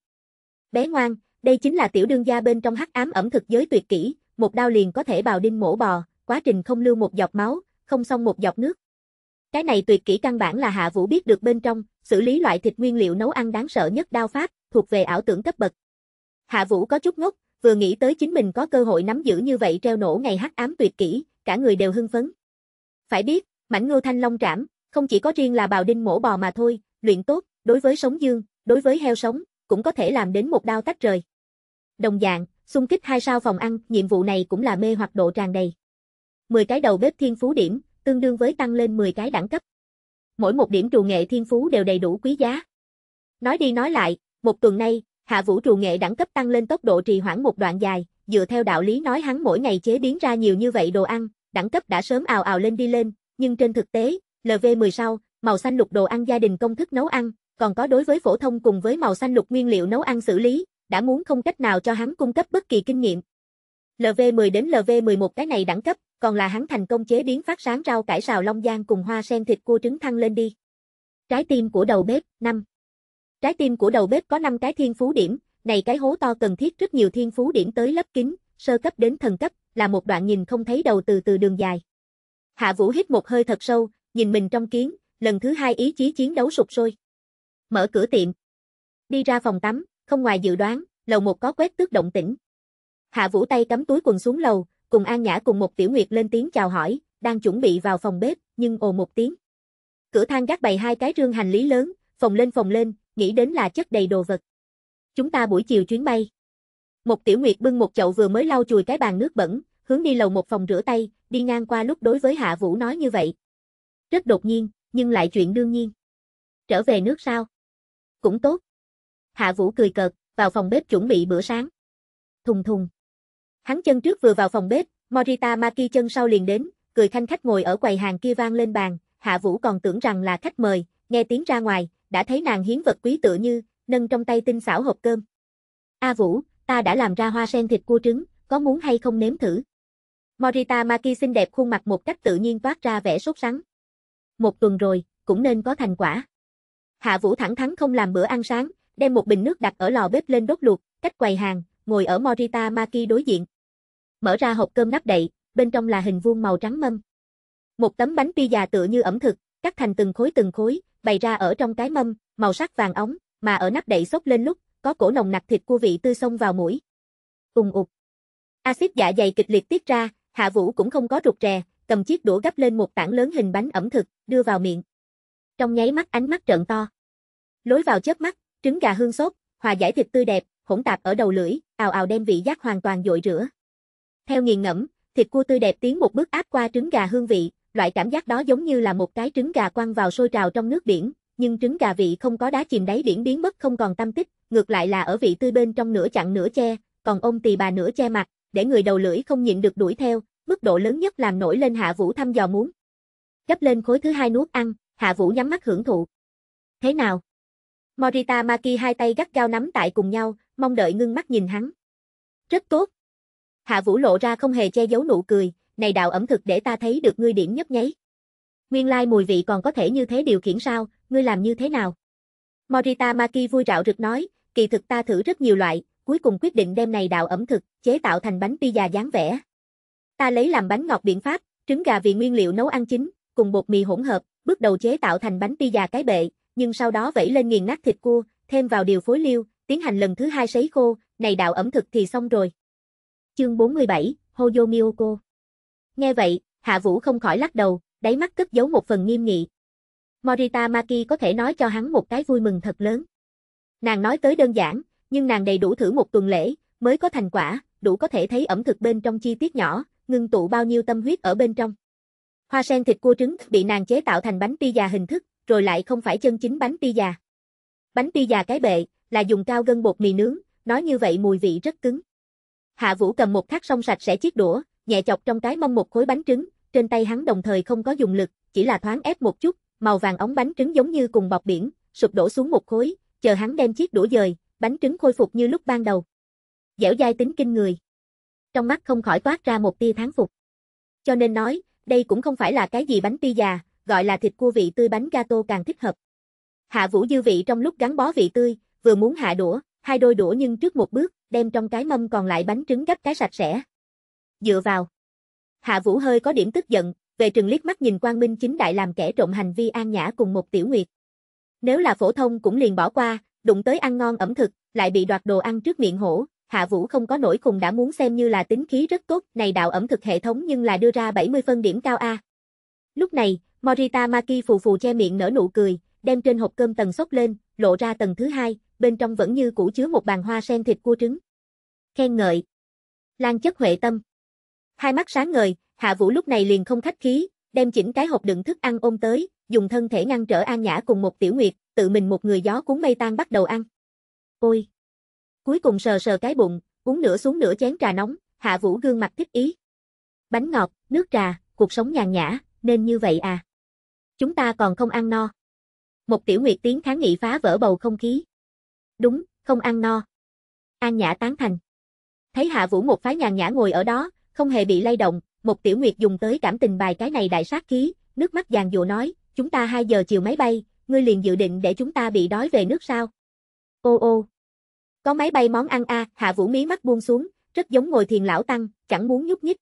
Speaker 1: Bé ngoan, đây chính là tiểu đương gia bên trong hắc ám ẩm thực giới tuyệt kỹ, một đao liền có thể bào đinh mổ bò, quá trình không lưu một giọt máu, không xong một giọt nước. Cái này tuyệt kỹ căn bản là Hạ Vũ biết được bên trong, xử lý loại thịt nguyên liệu nấu ăn đáng sợ nhất đao pháp, thuộc về ảo tưởng cấp bậc. Hạ Vũ có chút ngốc, vừa nghĩ tới chính mình có cơ hội nắm giữ như vậy treo nổ ngày hắc ám tuyệt kỹ, cả người đều hưng phấn. Phải biết, mảnh ngô thanh long trảm, không chỉ có riêng là bào đinh mổ bò mà thôi, luyện tốt, đối với sống dương, đối với heo sống, cũng có thể làm đến một đao tách rời. Đồng dạng, xung kích hai sao phòng ăn, nhiệm vụ này cũng là mê hoặc độ tràn đầy. 10 cái đầu bếp thiên phú điểm, tương đương với tăng lên 10 cái đẳng cấp. Mỗi một điểm trù nghệ thiên phú đều đầy đủ quý giá. Nói đi nói lại, một tuần nay, Hạ Vũ trù nghệ đẳng cấp tăng lên tốc độ trì hoãn một đoạn dài, dựa theo đạo lý nói hắn mỗi ngày chế biến ra nhiều như vậy đồ ăn, đẳng cấp đã sớm ào ào lên đi lên, nhưng trên thực tế, LV10 sau, màu xanh lục đồ ăn gia đình công thức nấu ăn, còn có đối với phổ thông cùng với màu xanh lục nguyên liệu nấu ăn xử lý, đã muốn không cách nào cho hắn cung cấp bất kỳ kinh nghiệm. LV10 đến LV11 cái này đẳng cấp, còn là hắn thành công chế biến phát sáng rau cải xào long giang cùng hoa sen thịt cua trứng thăng lên đi. Trái tim của đầu bếp, 5 Trái tim của đầu bếp có 5 cái thiên phú điểm, này cái hố to cần thiết rất nhiều thiên phú điểm tới lấp kín, sơ cấp đến thần cấp, là một đoạn nhìn không thấy đầu từ từ đường dài. Hạ Vũ hít một hơi thật sâu, nhìn mình trong kiến, lần thứ hai ý chí chiến đấu sụp sôi. Mở cửa tiệm. Đi ra phòng tắm, không ngoài dự đoán, lầu một có quét tước động tĩnh. Hạ Vũ tay cắm túi quần xuống lầu, cùng An Nhã cùng một tiểu nguyệt lên tiếng chào hỏi, đang chuẩn bị vào phòng bếp, nhưng ồ một tiếng. Cửa thang gác bày hai cái rương hành lý lớn, phòng lên phòng lên, nghĩ đến là chất đầy đồ vật. Chúng ta buổi chiều chuyến bay. Một tiểu nguyệt bưng một chậu vừa mới lau chùi cái bàn nước bẩn, hướng đi lầu một phòng rửa tay, đi ngang qua lúc đối với Hạ Vũ nói như vậy. Rất đột nhiên, nhưng lại chuyện đương nhiên. Trở về nước sao? Cũng tốt. Hạ Vũ cười cợt, vào phòng bếp chuẩn bị bữa sáng. Thùng thùng. Hắn chân trước vừa vào phòng bếp, Morita Maki chân sau liền đến, cười khanh khách ngồi ở quầy hàng kia vang lên bàn, Hạ Vũ còn tưởng rằng là khách mời, nghe tiếng ra ngoài, đã thấy nàng hiến vật quý tựa như, nâng trong tay tinh xảo hộp cơm. A Vũ, ta đã làm ra hoa sen thịt cua trứng, có muốn hay không nếm thử? Morita Maki xinh đẹp khuôn mặt một cách tự nhiên toát ra vẻ sốt sắng. Một tuần rồi, cũng nên có thành quả. Hạ Vũ thẳng thắn không làm bữa ăn sáng, đem một bình nước đặt ở lò bếp lên đốt luộc, cách quầy hàng, ngồi ở Morita Maki đối diện. Mở ra hộp cơm nắp đậy, bên trong là hình vuông màu trắng mâm. Một tấm bánh pizza tựa như ẩm thực, cắt thành từng khối từng khối, bày ra ở trong cái mâm, màu sắc vàng óng, mà ở nắp đậy xốc lên lúc, có cổ nồng nặc thịt cua vị tươi xông vào mũi. Ùng ục. Axit dạ dày kịch liệt tiết ra, Hạ Vũ cũng không có rụt rè, cầm chiếc đũa gấp lên một tảng lớn hình bánh ẩm thực, đưa vào miệng. Trong nháy mắt ánh mắt trợn to. Lối vào chớp mắt, trứng gà hương sốt, hòa giải thịt tươi đẹp, hỗn tạp ở đầu lưỡi, ào ào đem vị giác hoàn toàn dội rửa. Theo nghiền ngẫm, thịt cua tươi đẹp tiến một bước áp qua trứng gà hương vị, loại cảm giác đó giống như là một cái trứng gà quăng vào sôi trào trong nước biển, nhưng trứng gà vị không có đá chìm đáy biển biến mất không còn tâm tích, ngược lại là ở vị tươi bên trong nửa chặn nửa che, còn ông tỳ bà nửa che mặt, để người đầu lưỡi không nhịn được đuổi theo, mức độ lớn nhất làm nổi lên Hạ Vũ thăm dò muốn. Gấp lên khối thứ hai nuốt ăn, Hạ Vũ nhắm mắt hưởng thụ. Thế nào? Morita Maki hai tay gắt gao nắm tại cùng nhau, mong đợi ngưng mắt nhìn hắn. Rất tốt. Hạ Vũ lộ ra không hề che giấu nụ cười, này đào ẩm thực để ta thấy được ngươi điểm nhấp nháy. Nguyên lai mùi vị còn có thể như thế điều khiển sao, ngươi làm như thế nào? Morita Maki vui rạo rực nói, kỳ thực ta thử rất nhiều loại, cuối cùng quyết định đem này đào ẩm thực, chế tạo thành bánh pizza dáng vẻ. Ta lấy làm bánh ngọt biện pháp, trứng gà vì nguyên liệu nấu ăn chính, cùng bột mì hỗn hợp, bước đầu chế tạo thành bánh pizza cái bệ, nhưng sau đó vẩy lên nghiền nát thịt cua, thêm vào điều phối liêu, tiến hành lần thứ hai sấy khô, này đạo ẩm thực thì xong rồi. Chương 47, Hoyo Miyoko Nghe vậy, Hạ Vũ không khỏi lắc đầu, đáy mắt cất giấu một phần nghiêm nghị. Morita Maki có thể nói cho hắn một cái vui mừng thật lớn. Nàng nói tới đơn giản, nhưng nàng đầy đủ thử một tuần lễ, mới có thành quả, đủ có thể thấy ẩm thực bên trong chi tiết nhỏ, ngưng tụ bao nhiêu tâm huyết ở bên trong. Hoa sen thịt cua trứng bị nàng chế tạo thành bánh pizza hình thức, rồi lại không phải chân chính bánh pizza. Bánh pizza cái bệ, là dùng cao gân bột mì nướng, nói như vậy mùi vị rất cứng. Hạ Vũ cầm một thác song sạch sẽ chiếc đũa, nhẹ chọc trong cái mâm một khối bánh trứng, trên tay hắn đồng thời không có dùng lực, chỉ là thoáng ép một chút, màu vàng ống bánh trứng giống như cùng bọc biển, sụp đổ xuống một khối, chờ hắn đem chiếc đũa dời, bánh trứng khôi phục như lúc ban đầu. Dẻo dai tính kinh người. Trong mắt không khỏi toát ra một tia tháng phục. Cho nên nói, đây cũng không phải là cái gì bánh ti già, gọi là thịt cua vị tươi bánh gato càng thích hợp. Hạ Vũ dư vị trong lúc gắn bó vị tươi, vừa muốn hạ đũa, hai đôi đũa nhưng trước một bước, đem trong cái mâm còn lại bánh trứng gấp cái sạch sẽ, dựa vào. Hạ Vũ hơi có điểm tức giận, về trừng liếc mắt nhìn Quang Minh chính đại làm kẻ trộm hành vi an nhã cùng một tiểu nguyệt. Nếu là phổ thông cũng liền bỏ qua, đụng tới ăn ngon ẩm thực, lại bị đoạt đồ ăn trước miệng hổ, Hạ Vũ không có nổi khùng đã muốn xem như là tính khí rất tốt, này đạo ẩm thực hệ thống nhưng là đưa ra 70 phân điểm cao A. Lúc này, Morita Maki phù phù che miệng nở nụ cười, đem trên hộp cơm tầng sốt lên, lộ ra tầng thứ hai, bên trong vẫn như cũ chứa một bàn hoa sen thịt cua trứng. Khen ngợi. Lan chất huệ tâm. Hai mắt sáng ngời, Hạ Vũ lúc này liền không khách khí, đem chỉnh cái hộp đựng thức ăn ôm tới, dùng thân thể ngăn trở An Nhã cùng một tiểu nguyệt, tự mình một người gió cuốn mây tan bắt đầu ăn. Ôi! Cuối cùng sờ sờ cái bụng, uống nửa xuống nửa chén trà nóng, Hạ Vũ gương mặt thích ý. Bánh ngọt, nước trà, cuộc sống nhàn nhã, nên như vậy à? Chúng ta còn không ăn no. Một tiểu nguyệt tiếng kháng nghị phá vỡ bầu không khí. Đúng, không ăn no. An Nhã tán thành. Thấy Hạ Vũ một phái nhàn nhã ngồi ở đó, không hề bị lay động, một tiểu nguyệt dùng tới cảm tình bài cái này đại sát khí, nước mắt giàn dụ nói, chúng ta 2 giờ chiều máy bay, ngươi liền dự định để chúng ta bị đói về nước sao? Ô ô, có máy bay món ăn a, hạ vũ mí mắt buông xuống, rất giống ngồi thiền lão tăng, chẳng muốn nhúc nhích.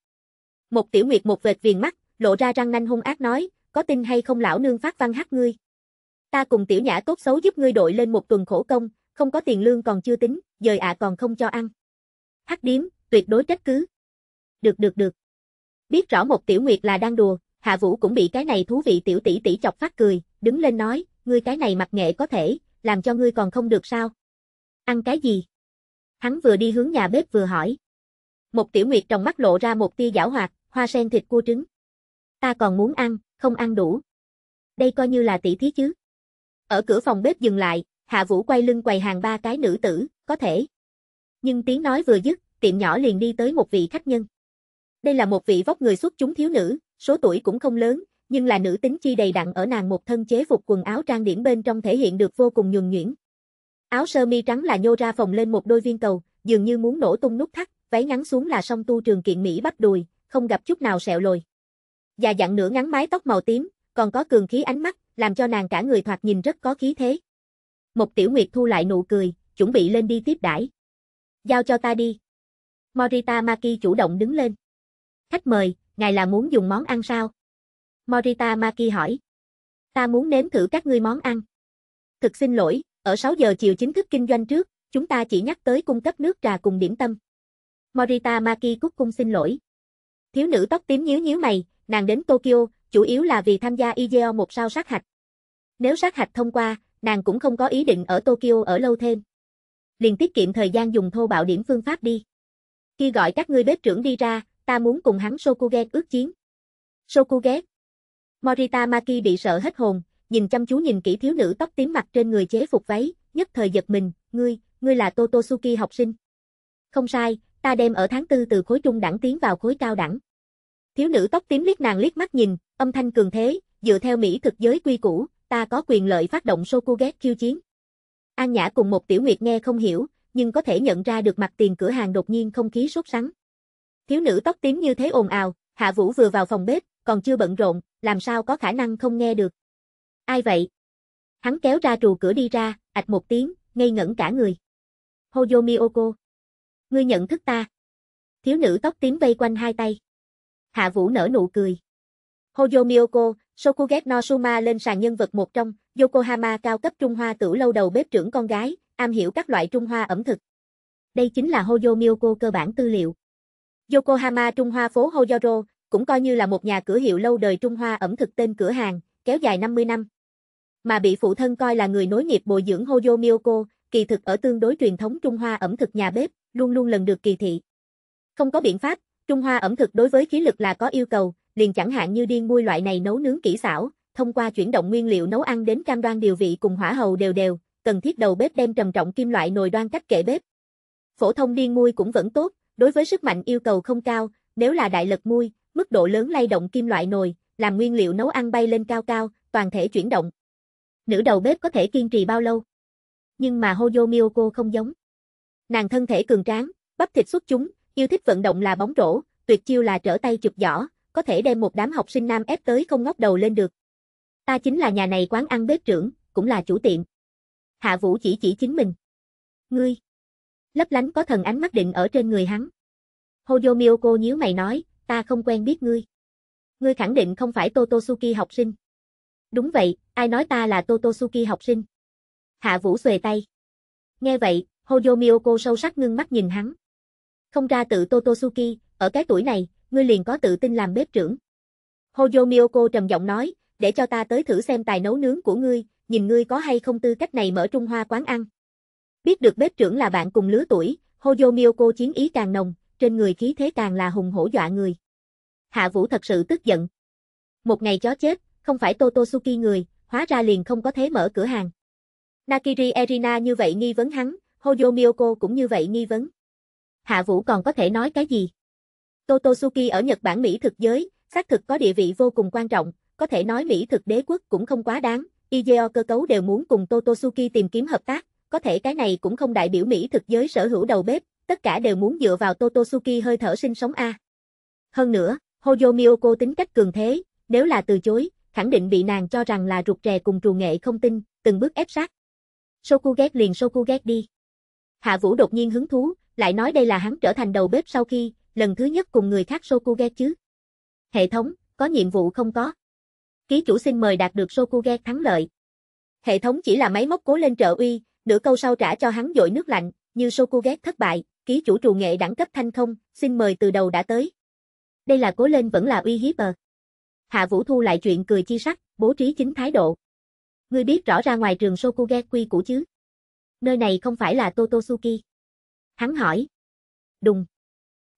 Speaker 1: Một tiểu nguyệt một vệt viền mắt, lộ ra răng nanh hung ác nói, có tin hay không lão nương phát văn hát ngươi. Ta cùng tiểu nhã cốt xấu giúp ngươi đội lên một tuần khổ công, không có tiền lương còn chưa tính, giờ ạ còn không cho ăn. Hắc điếm, tuyệt đối trách cứ. Được được được. Biết rõ một tiểu nguyệt là đang đùa, Hạ Vũ cũng bị cái này thú vị tiểu tỷ tỷ chọc phát cười, đứng lên nói, ngươi cái này mặt nghệ có thể, làm cho ngươi còn không được sao? Ăn cái gì? Hắn vừa đi hướng nhà bếp vừa hỏi. Một tiểu nguyệt trong mắt lộ ra một tia giảo hoạt, hoa sen thịt cua trứng. Ta còn muốn ăn, không ăn đủ. Đây coi như là tỷ thí chứ. Ở cửa phòng bếp dừng lại, Hạ Vũ quay lưng quầy hàng ba cái nữ tử, có thể. Nhưng tiếng nói vừa dứt, tiệm nhỏ liền đi tới một vị khách nhân. Đây là một vị vóc người xuất chúng thiếu nữ, số tuổi cũng không lớn, nhưng là nữ tính chi đầy đặn ở nàng một thân chế phục quần áo trang điểm bên trong thể hiện được vô cùng nhuần nhuyễn. Áo sơ mi trắng là nhô ra phồng lên một đôi viên cầu, dường như muốn nổ tung nút thắt, váy ngắn xuống là song tu trường kiện Mỹ bắp đùi, không gặp chút nào sẹo lồi. Già dặn nửa ngắn mái tóc màu tím, còn có cường khí ánh mắt, làm cho nàng cả người thoạt nhìn rất có khí thế. Một tiểu nguyệt thu lại nụ cười, chuẩn bị lên đi tiếp đãi. Giao cho ta đi. Morita Maki chủ động đứng lên. Khách mời, ngài là muốn dùng món ăn sao? Morita Maki hỏi. Ta muốn nếm thử các ngươi món ăn. Thực xin lỗi, ở 6 giờ chiều chính thức kinh doanh trước, chúng ta chỉ nhắc tới cung cấp nước trà cùng điểm tâm. Morita Maki cúc cung xin lỗi. Thiếu nữ tóc tím nhíu nhíu mày, nàng đến Tokyo, chủ yếu là vì tham gia IGO một sao sát hạch. Nếu sát hạch thông qua, nàng cũng không có ý định ở Tokyo ở lâu thêm. Liền tiết kiệm thời gian dùng thô bạo điểm phương pháp đi. Khi gọi các ngươi bếp trưởng đi ra, ta muốn cùng hắn Sokugen ước chiến. Sokugen. Morita Maki bị sợ hết hồn, nhìn chăm chú nhìn kỹ thiếu nữ tóc tím mặt trên người chế phục váy, nhất thời giật mình, ngươi, ngươi là Totosuki học sinh. Không sai, ta đem ở tháng tư từ khối trung đẳng tiến vào khối cao đẳng. Thiếu nữ tóc tím liếc nàng liếc mắt nhìn, âm thanh cường thế, dựa theo Mỹ thực giới quy củ, ta có quyền lợi phát động Sokuget khiêu chiến. An Nhã cùng một tiểu nguyệt nghe không hiểu, nhưng có thể nhận ra được mặt tiền cửa hàng đột nhiên không khí sốt sắng. Thiếu nữ tóc tím như thế ồn ào, Hạ Vũ vừa vào phòng bếp, còn chưa bận rộn, làm sao có khả năng không nghe được. Ai vậy? Hắn kéo ra trù cửa đi ra, ạch một tiếng, ngây ngẩn cả người. Hoyo Miyoko. Ngươi nhận thức ta. Thiếu nữ tóc tím vây quanh hai tay. Hạ Vũ nở nụ cười. Hoyo Miyoko, Sokuget no Suma lên sàn nhân vật một trong, Yokohama cao cấp Trung Hoa tử lâu đầu bếp trưởng con gái, am hiểu các loại Trung Hoa ẩm thực. Đây chính là Hoyo Miyoko cơ bản tư liệu. Yokohama Trung Hoa phố Hoyoro, cũng coi như là một nhà cửa hiệu lâu đời Trung Hoa ẩm thực tên cửa hàng, kéo dài 50 năm. Mà bị phụ thân coi là người nối nghiệp bồi dưỡng Hoyo Miyoko, kỳ thực ở tương đối truyền thống Trung Hoa ẩm thực nhà bếp, luôn luôn lần được kỳ thị. Không có biện pháp, Trung Hoa ẩm thực đối với khí lực là có yêu cầu, liền chẳng hạn như điên mua loại này nấu nướng kỹ xảo, thông qua chuyển động nguyên liệu nấu ăn đến cam đoan điều vị cùng hỏa hầu đều đều, cần thiết đầu bếp đem trầm trọng kim loại nồi đoan cách kệ bếp. Phổ thông điên muôi cũng vẫn tốt, Đối với sức mạnh yêu cầu không cao, nếu là đại lực mui, mức độ lớn lay động kim loại nồi, làm nguyên liệu nấu ăn bay lên cao cao, toàn thể chuyển động. Nữ đầu bếp có thể kiên trì bao lâu? Nhưng mà Hoyo Miyoko không giống. Nàng thân thể cường tráng, bắp thịt xuất chúng, yêu thích vận động là bóng rổ, tuyệt chiêu là trở tay chụp giỏ, có thể đem một đám học sinh nam ép tới không ngóc đầu lên được. Ta chính là nhà này quán ăn bếp trưởng, cũng là chủ tiệm. Hạ Vũ chỉ chỉ chính mình. Ngươi lấp lánh có thần ánh mắt định ở trên người hắn. Hojo Miyoko nhíu mày nói, ta không quen biết ngươi. Ngươi khẳng định không phải Totosuki học sinh. Đúng vậy, ai nói ta là Totosuki học sinh? Hạ Vũ xuề tay. Nghe vậy, Hojo Miyoko sâu sắc ngưng mắt nhìn hắn. Không ra tự Totosuki, ở cái tuổi này, ngươi liền có tự tin làm bếp trưởng. Hojo Miyoko trầm giọng nói, để cho ta tới thử xem tài nấu nướng của ngươi, nhìn ngươi có hay không tư cách này mở Trung Hoa quán ăn. Biết được bếp trưởng là bạn cùng lứa tuổi, Hoyo Miyoko chiến ý càng nồng, trên người khí thế càng là hùng hổ dọa người. Hạ Vũ thật sự tức giận. Một ngày chó chết, không phải Totosuki người, hóa ra liền không có thế mở cửa hàng. Nakiri Erina như vậy nghi vấn hắn, Hoyo Miyoko cũng như vậy nghi vấn. Hạ Vũ còn có thể nói cái gì? Totosuki ở Nhật Bản Mỹ thực giới, xác thực có địa vị vô cùng quan trọng, có thể nói Mỹ thực đế quốc cũng không quá đáng, Izeo cơ cấu đều muốn cùng Totosuki tìm kiếm hợp tác, có thể cái này cũng không đại biểu Mỹ thực giới sở hữu đầu bếp, tất cả đều muốn dựa vào Totosuki hơi thở sinh sống A. Hơn nữa, Hoyo Miyoko tính cách cường thế, nếu là từ chối, khẳng định bị nàng cho rằng là rụt rè cùng trù nghệ không tin, từng bước ép sát. Sokuget liền Sokuget đi. Hạ Vũ đột nhiên hứng thú, lại nói đây là hắn trở thành đầu bếp sau khi, lần thứ nhất cùng người khác Sokuget chứ. Hệ thống, có nhiệm vụ không có. Ký chủ xin mời đạt được Sokuget thắng lợi. Hệ thống chỉ là máy móc cố lên trợ uy, Nửa câu sau trả cho hắn dội nước lạnh, như Sokuget thất bại, ký chủ trù nghệ đẳng cấp thanh không, xin mời từ đầu đã tới. Đây là cố lên vẫn là uy hiếp ờ. Hạ Vũ Thu lại chuyện cười chi sắc, bố trí chính thái độ. Ngươi biết rõ ra ngoài trường Sokuge quy củ chứ? Nơi này không phải là Totosuki. Hắn hỏi. Đùng.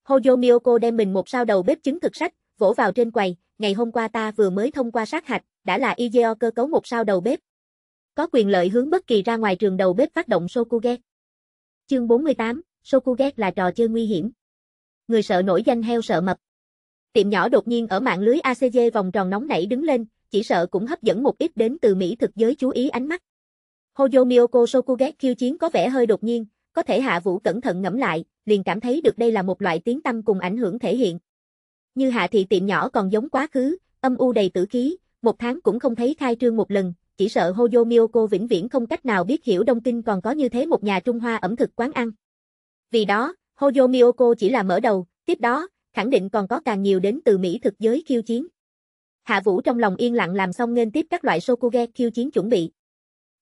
Speaker 1: Hojo Miyoko đem mình một sao đầu bếp chứng thực sách, vỗ vào trên quầy, ngày hôm qua ta vừa mới thông qua sát hạch, đã là Igeo cơ cấu một sao đầu bếp, có quyền lợi hướng bất kỳ ra ngoài trường đầu bếp phát động Sokuget. Chương 48, Sokuget là trò chơi nguy hiểm. Người sợ nổi danh heo sợ mập. Tiệm nhỏ đột nhiên ở mạng lưới ACG vòng tròn nóng nảy đứng lên, chỉ sợ cũng hấp dẫn một ít đến từ Mỹ thực giới chú ý ánh mắt. Hoyo Miyoko Sokuget khiêu chiến có vẻ hơi đột nhiên, có thể Hạ Vũ cẩn thận ngẫm lại, liền cảm thấy được đây là một loại tiếng tâm cùng ảnh hưởng thể hiện. Như Hạ thị tiệm nhỏ còn giống quá khứ, âm u đầy tử khí, một tháng cũng không thấy khai trương một lần, chỉ sợ Hoyo Miyoko vĩnh viễn không cách nào biết hiểu Đông Kinh còn có như thế một nhà Trung Hoa ẩm thực quán ăn. Vì đó, Hoyo Miyoko chỉ là mở đầu, tiếp đó, khẳng định còn có càng nhiều đến từ Mỹ thực giới khiêu chiến. Hạ Vũ trong lòng yên lặng làm xong nên tiếp các loại Shokuge khiêu chiến chuẩn bị.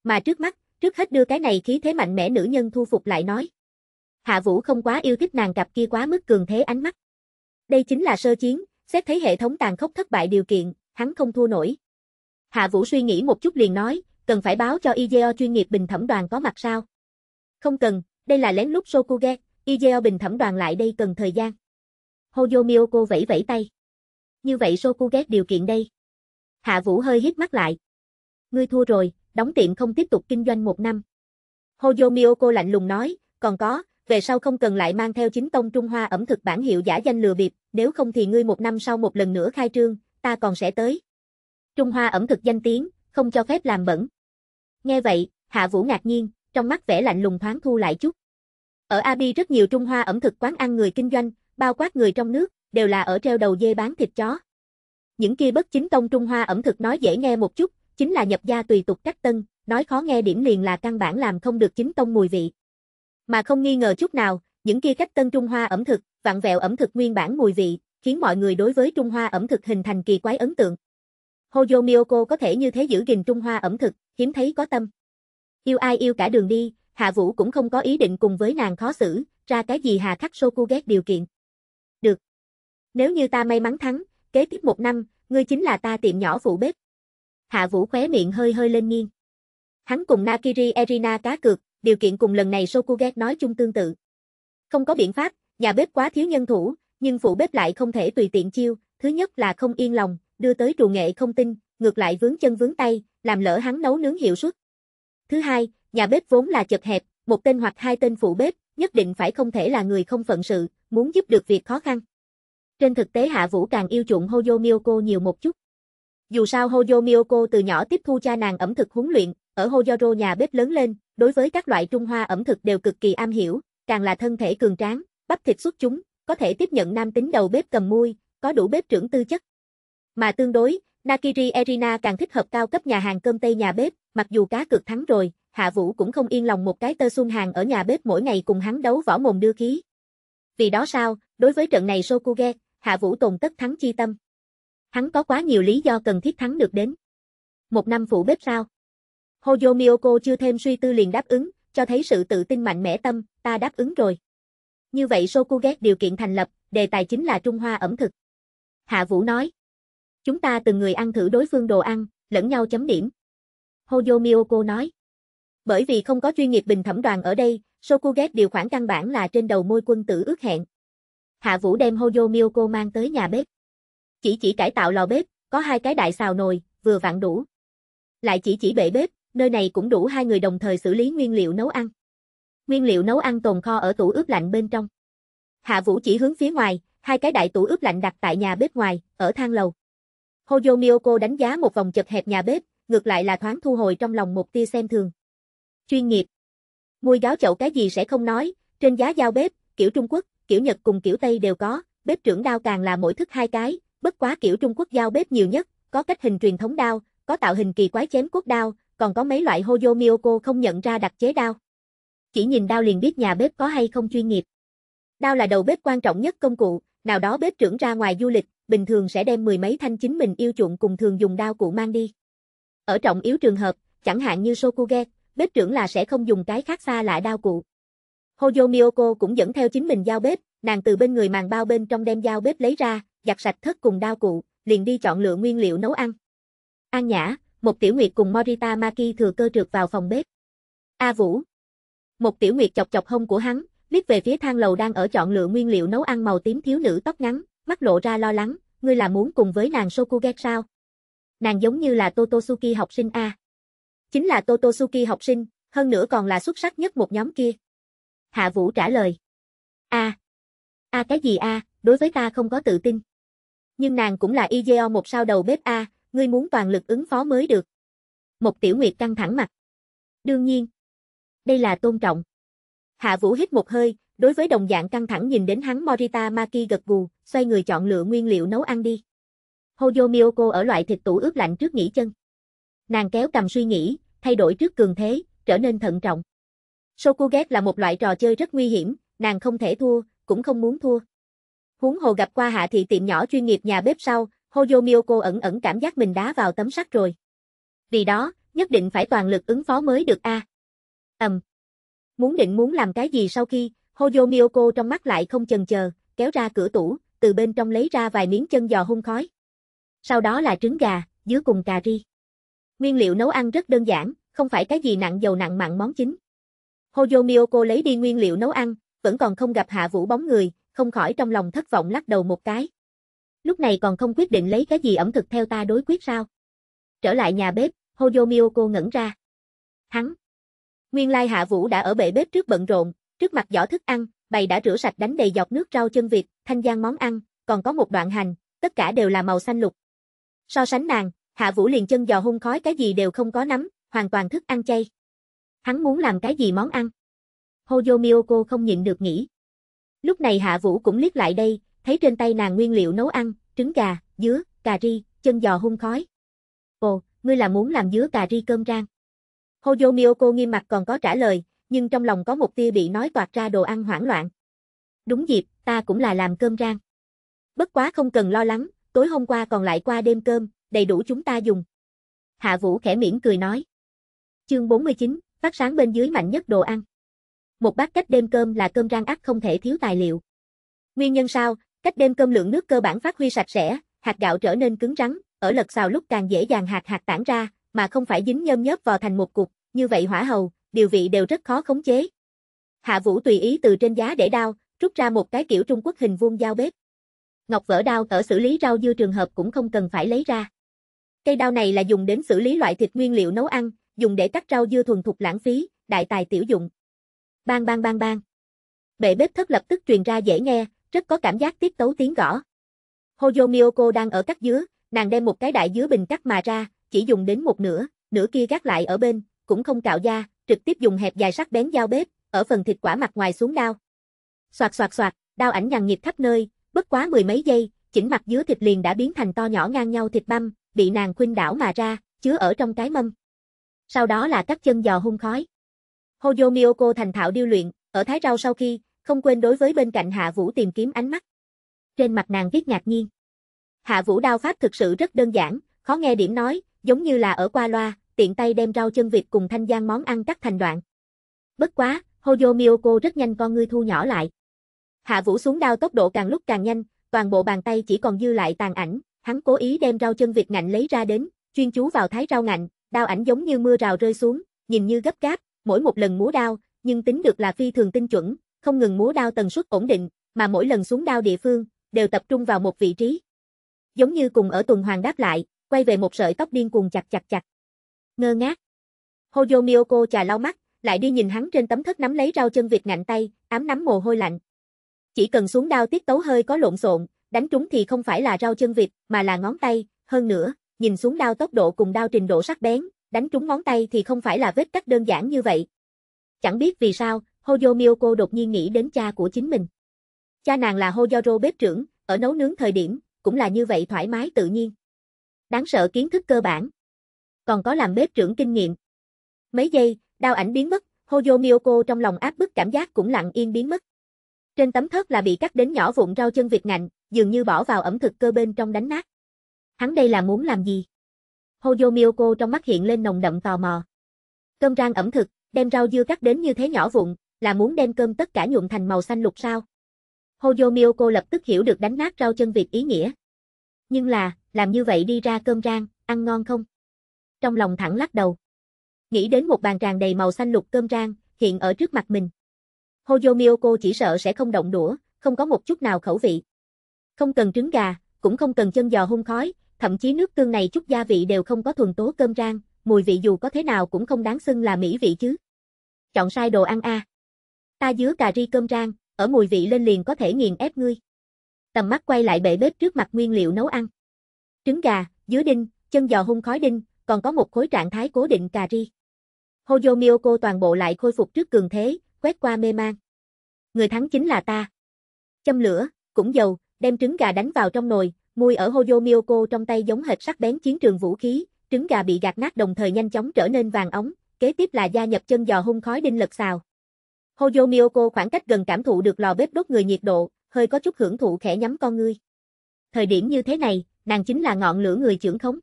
Speaker 1: Mà trước mắt, trước hết đưa cái này khí thế mạnh mẽ nữ nhân thu phục lại nói. Hạ Vũ không quá yêu thích nàng cặp kia quá mức cường thế ánh mắt. Đây chính là sơ chiến, xét thấy hệ thống tàn khốc thất bại điều kiện, hắn không thua nổi. Hạ Vũ suy nghĩ một chút liền nói, cần phải báo cho IGO chuyên nghiệp bình thẩm đoàn có mặt sao? Không cần, đây là lén lút Sokuge, IGO bình thẩm đoàn lại đây cần thời gian. Hoyo Miyoko vẫy vẫy tay. Như vậy Sokuge điều kiện đây. Hạ Vũ hơi hít mắt lại. Ngươi thua rồi, đóng tiệm không tiếp tục kinh doanh một năm. Hoyo Miyoko lạnh lùng nói, còn có, về sau không cần lại mang theo chính tông Trung Hoa ẩm thực bản hiệu giả danh lừa bịp, nếu không thì ngươi một năm sau một lần nữa khai trương, ta còn sẽ tới. Trung Hoa ẩm thực danh tiếng, không cho phép làm bẩn. Nghe vậy, Hạ Vũ ngạc nhiên, trong mắt vẻ lạnh lùng thoáng thu lại chút. Ở Abi rất nhiều Trung Hoa ẩm thực quán ăn người kinh doanh, bao quát người trong nước, đều là ở treo đầu dê bán thịt chó. Những kia bất chính tông Trung Hoa ẩm thực nói dễ nghe một chút, chính là nhập gia tùy tục cách tân, nói khó nghe điểm liền là căn bản làm không được chính tông mùi vị. Mà không nghi ngờ chút nào, những kia cách tân Trung Hoa ẩm thực, vặn vẹo ẩm thực nguyên bản mùi vị, khiến mọi người đối với Trung Hoa ẩm thực hình thành kỳ quái ấn tượng. Hoyo Miyoko có thể như thế giữ gìn Trung Hoa ẩm thực, hiếm thấy có tâm. Yêu ai yêu cả đường đi, Hạ Vũ cũng không có ý định cùng với nàng khó xử, ra cái gì Hà Khắc Soku ghét điều kiện. Được. Nếu như ta may mắn thắng, kế tiếp một năm, ngươi chính là ta tiệm nhỏ phụ bếp. Hạ Vũ khóe miệng hơi hơi lên nghiêng. Hắn cùng Nakiri Erina cá cược, điều kiện cùng lần này Sokuget nói chung tương tự. Không có biện pháp, nhà bếp quá thiếu nhân thủ, nhưng phụ bếp lại không thể tùy tiện chiêu, thứ nhất là không yên lòng, đưa tới trù nghệ không tin, ngược lại vướng chân vướng tay, làm lỡ hắn nấu nướng hiệu suất. Thứ hai, nhà bếp vốn là chật hẹp, một tên hoặc hai tên phụ bếp, nhất định phải không thể là người không phận sự, muốn giúp được việc khó khăn. Trên thực tế Hạ Vũ càng yêu chuộng Hojo Miyoko nhiều một chút. Dù sao Hojo Miyoko từ nhỏ tiếp thu cha nàng ẩm thực huấn luyện, ở Hoyoro nhà bếp lớn lên, đối với các loại Trung Hoa ẩm thực đều cực kỳ am hiểu, càng là thân thể cường tráng, bắp thịt xuất chúng, có thể tiếp nhận nam tính đầu bếp cầm mui, có đủ bếp trưởng tư chất. Mà tương đối, Nakiri Erina càng thích hợp cao cấp nhà hàng cơm Tây nhà bếp, mặc dù cá cực thắng rồi, Hạ Vũ cũng không yên lòng một cái tơ xuân hàng ở nhà bếp mỗi ngày cùng hắn đấu võ mồm đưa khí. Vì đó sao, đối với trận này Sokuge, Hạ Vũ tồn tất thắng chi tâm. Hắn có quá nhiều lý do cần thiết thắng được đến. Một năm phụ bếp sao? Hojo Miyoko chưa thêm suy tư liền đáp ứng, cho thấy sự tự tin mạnh mẽ tâm, ta đáp ứng rồi. Như vậy Sokuge điều kiện thành lập, đề tài chính là Trung Hoa ẩm thực. Hạ Vũ nói. Chúng ta từng người ăn thử đối phương đồ ăn, lẫn nhau chấm điểm. Hojo Miyoko nói. Bởi vì không có chuyên nghiệp bình thẩm đoàn ở đây, Sokuget điều khoản căn bản là trên đầu môi quân tử ước hẹn. Hạ Vũ đem Hojo Miyoko mang tới nhà bếp. Chỉ chỉ cải tạo lò bếp, có hai cái đại xào nồi, vừa vặn đủ. Lại chỉ chỉ bể bếp, nơi này cũng đủ hai người đồng thời xử lý nguyên liệu nấu ăn. Nguyên liệu nấu ăn tồn kho ở tủ ướp lạnh bên trong. Hạ Vũ chỉ hướng phía ngoài, hai cái đại tủ ướp lạnh đặt tại nhà bếp ngoài, ở thang lầu. Hojo Miyoko đánh giá một vòng chật hẹp nhà bếp, ngược lại là thoáng thu hồi trong lòng một tia xem thường. Chuyên nghiệp. Mùi gáo chậu cái gì sẽ không nói, trên giá giao bếp, kiểu Trung Quốc, kiểu Nhật cùng kiểu Tây đều có, bếp trưởng đao càng là mỗi thức hai cái, bất quá kiểu Trung Quốc giao bếp nhiều nhất, có cách hình truyền thống đao, có tạo hình kỳ quái chém quốc đao, còn có mấy loại Hojo Miyoko không nhận ra đặc chế đao. Chỉ nhìn đao liền biết nhà bếp có hay không chuyên nghiệp. Đao là đầu bếp quan trọng nhất công cụ, nào đó bếp trưởng ra ngoài du lịch, bình thường sẽ đem mười mấy thanh chính mình yêu chuộng cùng thường dùng đao cụ mang đi. Ở trọng yếu trường hợp, chẳng hạn như Sokuge, bếp trưởng là sẽ không dùng cái khác xa lại đao cụ. Hojo Miyoko cũng dẫn theo chính mình dao bếp, nàng từ bên người màng bao bên trong đem dao bếp lấy ra, giặt sạch thất cùng đao cụ, liền đi chọn lựa nguyên liệu nấu ăn. An Nhã, một tiểu nguyệt cùng Morita Maki thừa cơ trượt vào phòng bếp. A Vũ. Một tiểu nguyệt chọc chọc hông của hắn, liếc về phía thang lầu đang ở chọn lựa nguyên liệu nấu ăn màu tím thiếu nữ tóc ngắn, mắt lộ ra lo lắng, ngươi là muốn cùng với nàng Sokuget sao? Nàng giống như là Totosuki học sinh A. Chính là Totosuki học sinh, hơn nữa còn là xuất sắc nhất một nhóm kia. Hạ Vũ trả lời. A. A cái gì A, đối với ta không có tự tin. Nhưng nàng cũng là IGO một sao đầu bếp A, ngươi muốn toàn lực ứng phó mới được. Một tiểu nguyệt căng thẳng mặt. Đương nhiên. Đây là tôn trọng. Hạ Vũ hít một hơi, Đối với đồng dạng căng thẳng nhìn đến hắn Morita Maki gật gù, xoay người chọn lựa nguyên liệu nấu ăn đi. Hojo Miyoko ở loại thịt tủ ướp lạnh trước nghỉ chân. Nàng kéo cầm suy nghĩ, thay đổi trước cường thế, trở nên thận trọng. Shokuget là một loại trò chơi rất nguy hiểm, nàng không thể thua, cũng không muốn thua. Huống hồ gặp qua hạ thị tiệm nhỏ chuyên nghiệp nhà bếp sau, Hojo Miyoko ẩn ẩn cảm giác mình đá vào tấm sắt rồi. Vì đó, nhất định phải toàn lực ứng phó mới được a. À. Ầm. Um. Muốn định muốn làm cái gì sau khi, Hojo Miyoko trong mắt lại không chần chờ, kéo ra cửa tủ, từ bên trong lấy ra vài miếng chân giò hun khói. Sau đó là trứng gà, dưới cùng cà ri. Nguyên liệu nấu ăn rất đơn giản, không phải cái gì nặng dầu nặng mặn món chính. Hojo Miyoko lấy đi nguyên liệu nấu ăn, vẫn còn không gặp hạ vũ bóng người, không khỏi trong lòng thất vọng lắc đầu một cái. Lúc này còn không quyết định lấy cái gì ẩm thực theo ta đối quyết sao? Trở lại nhà bếp, Hojo Miyoko ngẩn ra. Hắn. Nguyên lai hạ vũ đã ở bệ bếp trước bận rộn, Trước mặt giỏ thức ăn, bày đã rửa sạch đánh đầy dọc nước rau chân vịt, thanh giang món ăn, còn có một đoạn hành, tất cả đều là màu xanh lục. So sánh nàng, Hạ Vũ liền chân giò hung khói cái gì đều không có nắm, hoàn toàn thức ăn chay. Hắn muốn làm cái gì món ăn? Hojo Miyoko không nhịn được nghĩ. Lúc này Hạ Vũ cũng liếc lại đây, thấy trên tay nàng nguyên liệu nấu ăn, trứng gà, dứa, cà ri, chân giò hung khói. Ồ, ngươi là muốn làm dứa cà ri cơm rang. Hojo Miyoko nghiêm mặt còn có trả lời, nhưng trong lòng có một tia bị nói toạc ra đồ ăn hoảng loạn. Đúng dịp, ta cũng là làm cơm rang. Bất quá không cần lo lắng, tối hôm qua còn lại qua đêm cơm, đầy đủ chúng ta dùng. Hạ Vũ khẽ miễn cười nói. Chương 49, phát sáng bên dưới mạnh nhất đồ ăn. Một bát cách đêm cơm là cơm rang ắt không thể thiếu tài liệu. Nguyên nhân sao, cách đêm cơm lượng nước cơ bản phát huy sạch sẽ, hạt gạo trở nên cứng rắn, ở lật xào lúc càng dễ dàng hạt hạt tản ra, mà không phải dính nhôm nhớp vào thành một cục, như vậy hỏa hầu, điều vị đều rất khó khống chế. Hạ Vũ tùy ý từ trên giá để đao, rút ra một cái kiểu Trung Quốc hình vuông dao bếp. Ngọc vỡ đao ở xử lý rau dưa trường hợp cũng không cần phải lấy ra. Cây đao này là dùng đến xử lý loại thịt nguyên liệu nấu ăn, dùng để cắt rau dưa thuần thục lãng phí, đại tài tiểu dụng. Bang bang bang bang. Bệ bếp thất lập tức truyền ra dễ nghe, rất có cảm giác tiết tấu tiếng gõ. Hojo Miyoko đang ở cắt dứa, nàng đem một cái đại dứa bình cắt mà ra, chỉ dùng đến một nửa, nửa kia gác lại ở bên, cũng không cạo da, trực tiếp dùng hẹp dài sắc bén dao bếp, ở phần thịt quả mặt ngoài xuống đao. Soạt soạt soạt, đao ảnh nhằn nhịp khắp nơi, bất quá mười mấy giây, chỉnh mặt dứa thịt liền đã biến thành to nhỏ ngang nhau thịt băm, bị nàng khuynh đảo mà ra, chứa ở trong cái mâm. Sau đó là các chân giò hung khói. Hojo Miyoko thành thạo điêu luyện, ở thái rau sau khi, không quên đối với bên cạnh Hạ Vũ tìm kiếm ánh mắt. Trên mặt nàng viết ngạc nhiên. Hạ Vũ đao pháp thực sự rất đơn giản, khó nghe điểm nói, giống như là ở qua loa, tiện tay đem rau chân vịt cùng thanh giang món ăn cắt thành đoạn. Bất quá, Hoyo Miyoko rất nhanh con ngươi thu nhỏ lại. Hạ Vũ xuống đao tốc độ càng lúc càng nhanh, toàn bộ bàn tay chỉ còn dư lại tàn ảnh, hắn cố ý đem rau chân vịt ngạnh lấy ra đến, chuyên chú vào thái rau ngạnh, đao ảnh giống như mưa rào rơi xuống, nhìn như gấp gáp, mỗi một lần múa đao, nhưng tính được là phi thường tinh chuẩn, không ngừng múa đao tần suất ổn định, mà mỗi lần xuống đao địa phương đều tập trung vào một vị trí. Giống như cùng ở tuần hoàng đáp lại, quay về một sợi tóc điên cuồng chặt chặt chặt. Ngơ ngác. Hojo Miyoko chà lau mắt, lại đi nhìn hắn trên tấm thất nắm lấy rau chân vịt ngạnh tay, ám nắm mồ hôi lạnh. Chỉ cần xuống đao tiết tấu hơi có lộn xộn, đánh trúng thì không phải là rau chân vịt, mà là ngón tay, hơn nữa, nhìn xuống đao tốc độ cùng đao trình độ sắc bén, đánh trúng ngón tay thì không phải là vết cắt đơn giản như vậy. Chẳng biết vì sao, Hojo Miyoko đột nhiên nghĩ đến cha của chính mình. Cha nàng là Hoyoro bếp trưởng, ở nấu nướng thời điểm, cũng là như vậy thoải mái tự nhiên. Đáng sợ kiến thức cơ bản, còn có làm bếp trưởng kinh nghiệm. Mấy giây, đao ảnh biến mất, Hojo Miyoko trong lòng áp bức cảm giác cũng lặng yên biến mất. Trên tấm thớt là bị cắt đến nhỏ vụn rau chân vịt ngạnh, dường như bỏ vào ẩm thực cơ bên trong đánh nát. Hắn đây là muốn làm gì? Hojo Miyoko trong mắt hiện lên nồng đậm tò mò. Cơm rang ẩm thực, đem rau dưa cắt đến như thế nhỏ vụn, là muốn đem cơm tất cả nhuộm thành màu xanh lục sao? Hojo Miyoko lập tức hiểu được đánh nát rau chân vịt ý nghĩa. Nhưng là, làm như vậy đi ra cơm rang, ăn ngon không? trong lòng thẳng lắc đầu. Nghĩ đến một bàn tràn đầy màu xanh lục cơm rang, hiện ở trước mặt mình. Hojo Miyoko chỉ sợ sẽ không động đũa, không có một chút nào khẩu vị. Không cần trứng gà, cũng không cần chân giò hun khói, thậm chí nước tương này chút gia vị đều không có thuần tố cơm rang, mùi vị dù có thế nào cũng không đáng xưng là mỹ vị chứ. Chọn sai đồ ăn a. Ta dứa cà ri cơm rang, ở mùi vị lên liền có thể nghiền ép ngươi. Tầm mắt quay lại bệ bếp trước mặt nguyên liệu nấu ăn. Trứng gà, dứa đinh, chân giò hun khói đinh, còn có một khối trạng thái cố định cà ri. Hojo Miyoko toàn bộ lại khôi phục trước cường thế, quét qua mê mang. Người thắng chính là ta. Châm lửa, cũng dầu, đem trứng gà đánh vào trong nồi, mùi ở Hojo Miyoko trong tay giống hệt sắc bén chiến trường vũ khí, trứng gà bị gạt nát đồng thời nhanh chóng trở nên vàng ống, kế tiếp là gia nhập chân giò hung khói đinh lật xào. Hojo Miyoko khoảng cách gần cảm thụ được lò bếp đốt người nhiệt độ, hơi có chút hưởng thụ khẽ nhắm con ngươi. Thời điểm như thế này, nàng chính là ngọn lửa người trưởng khống.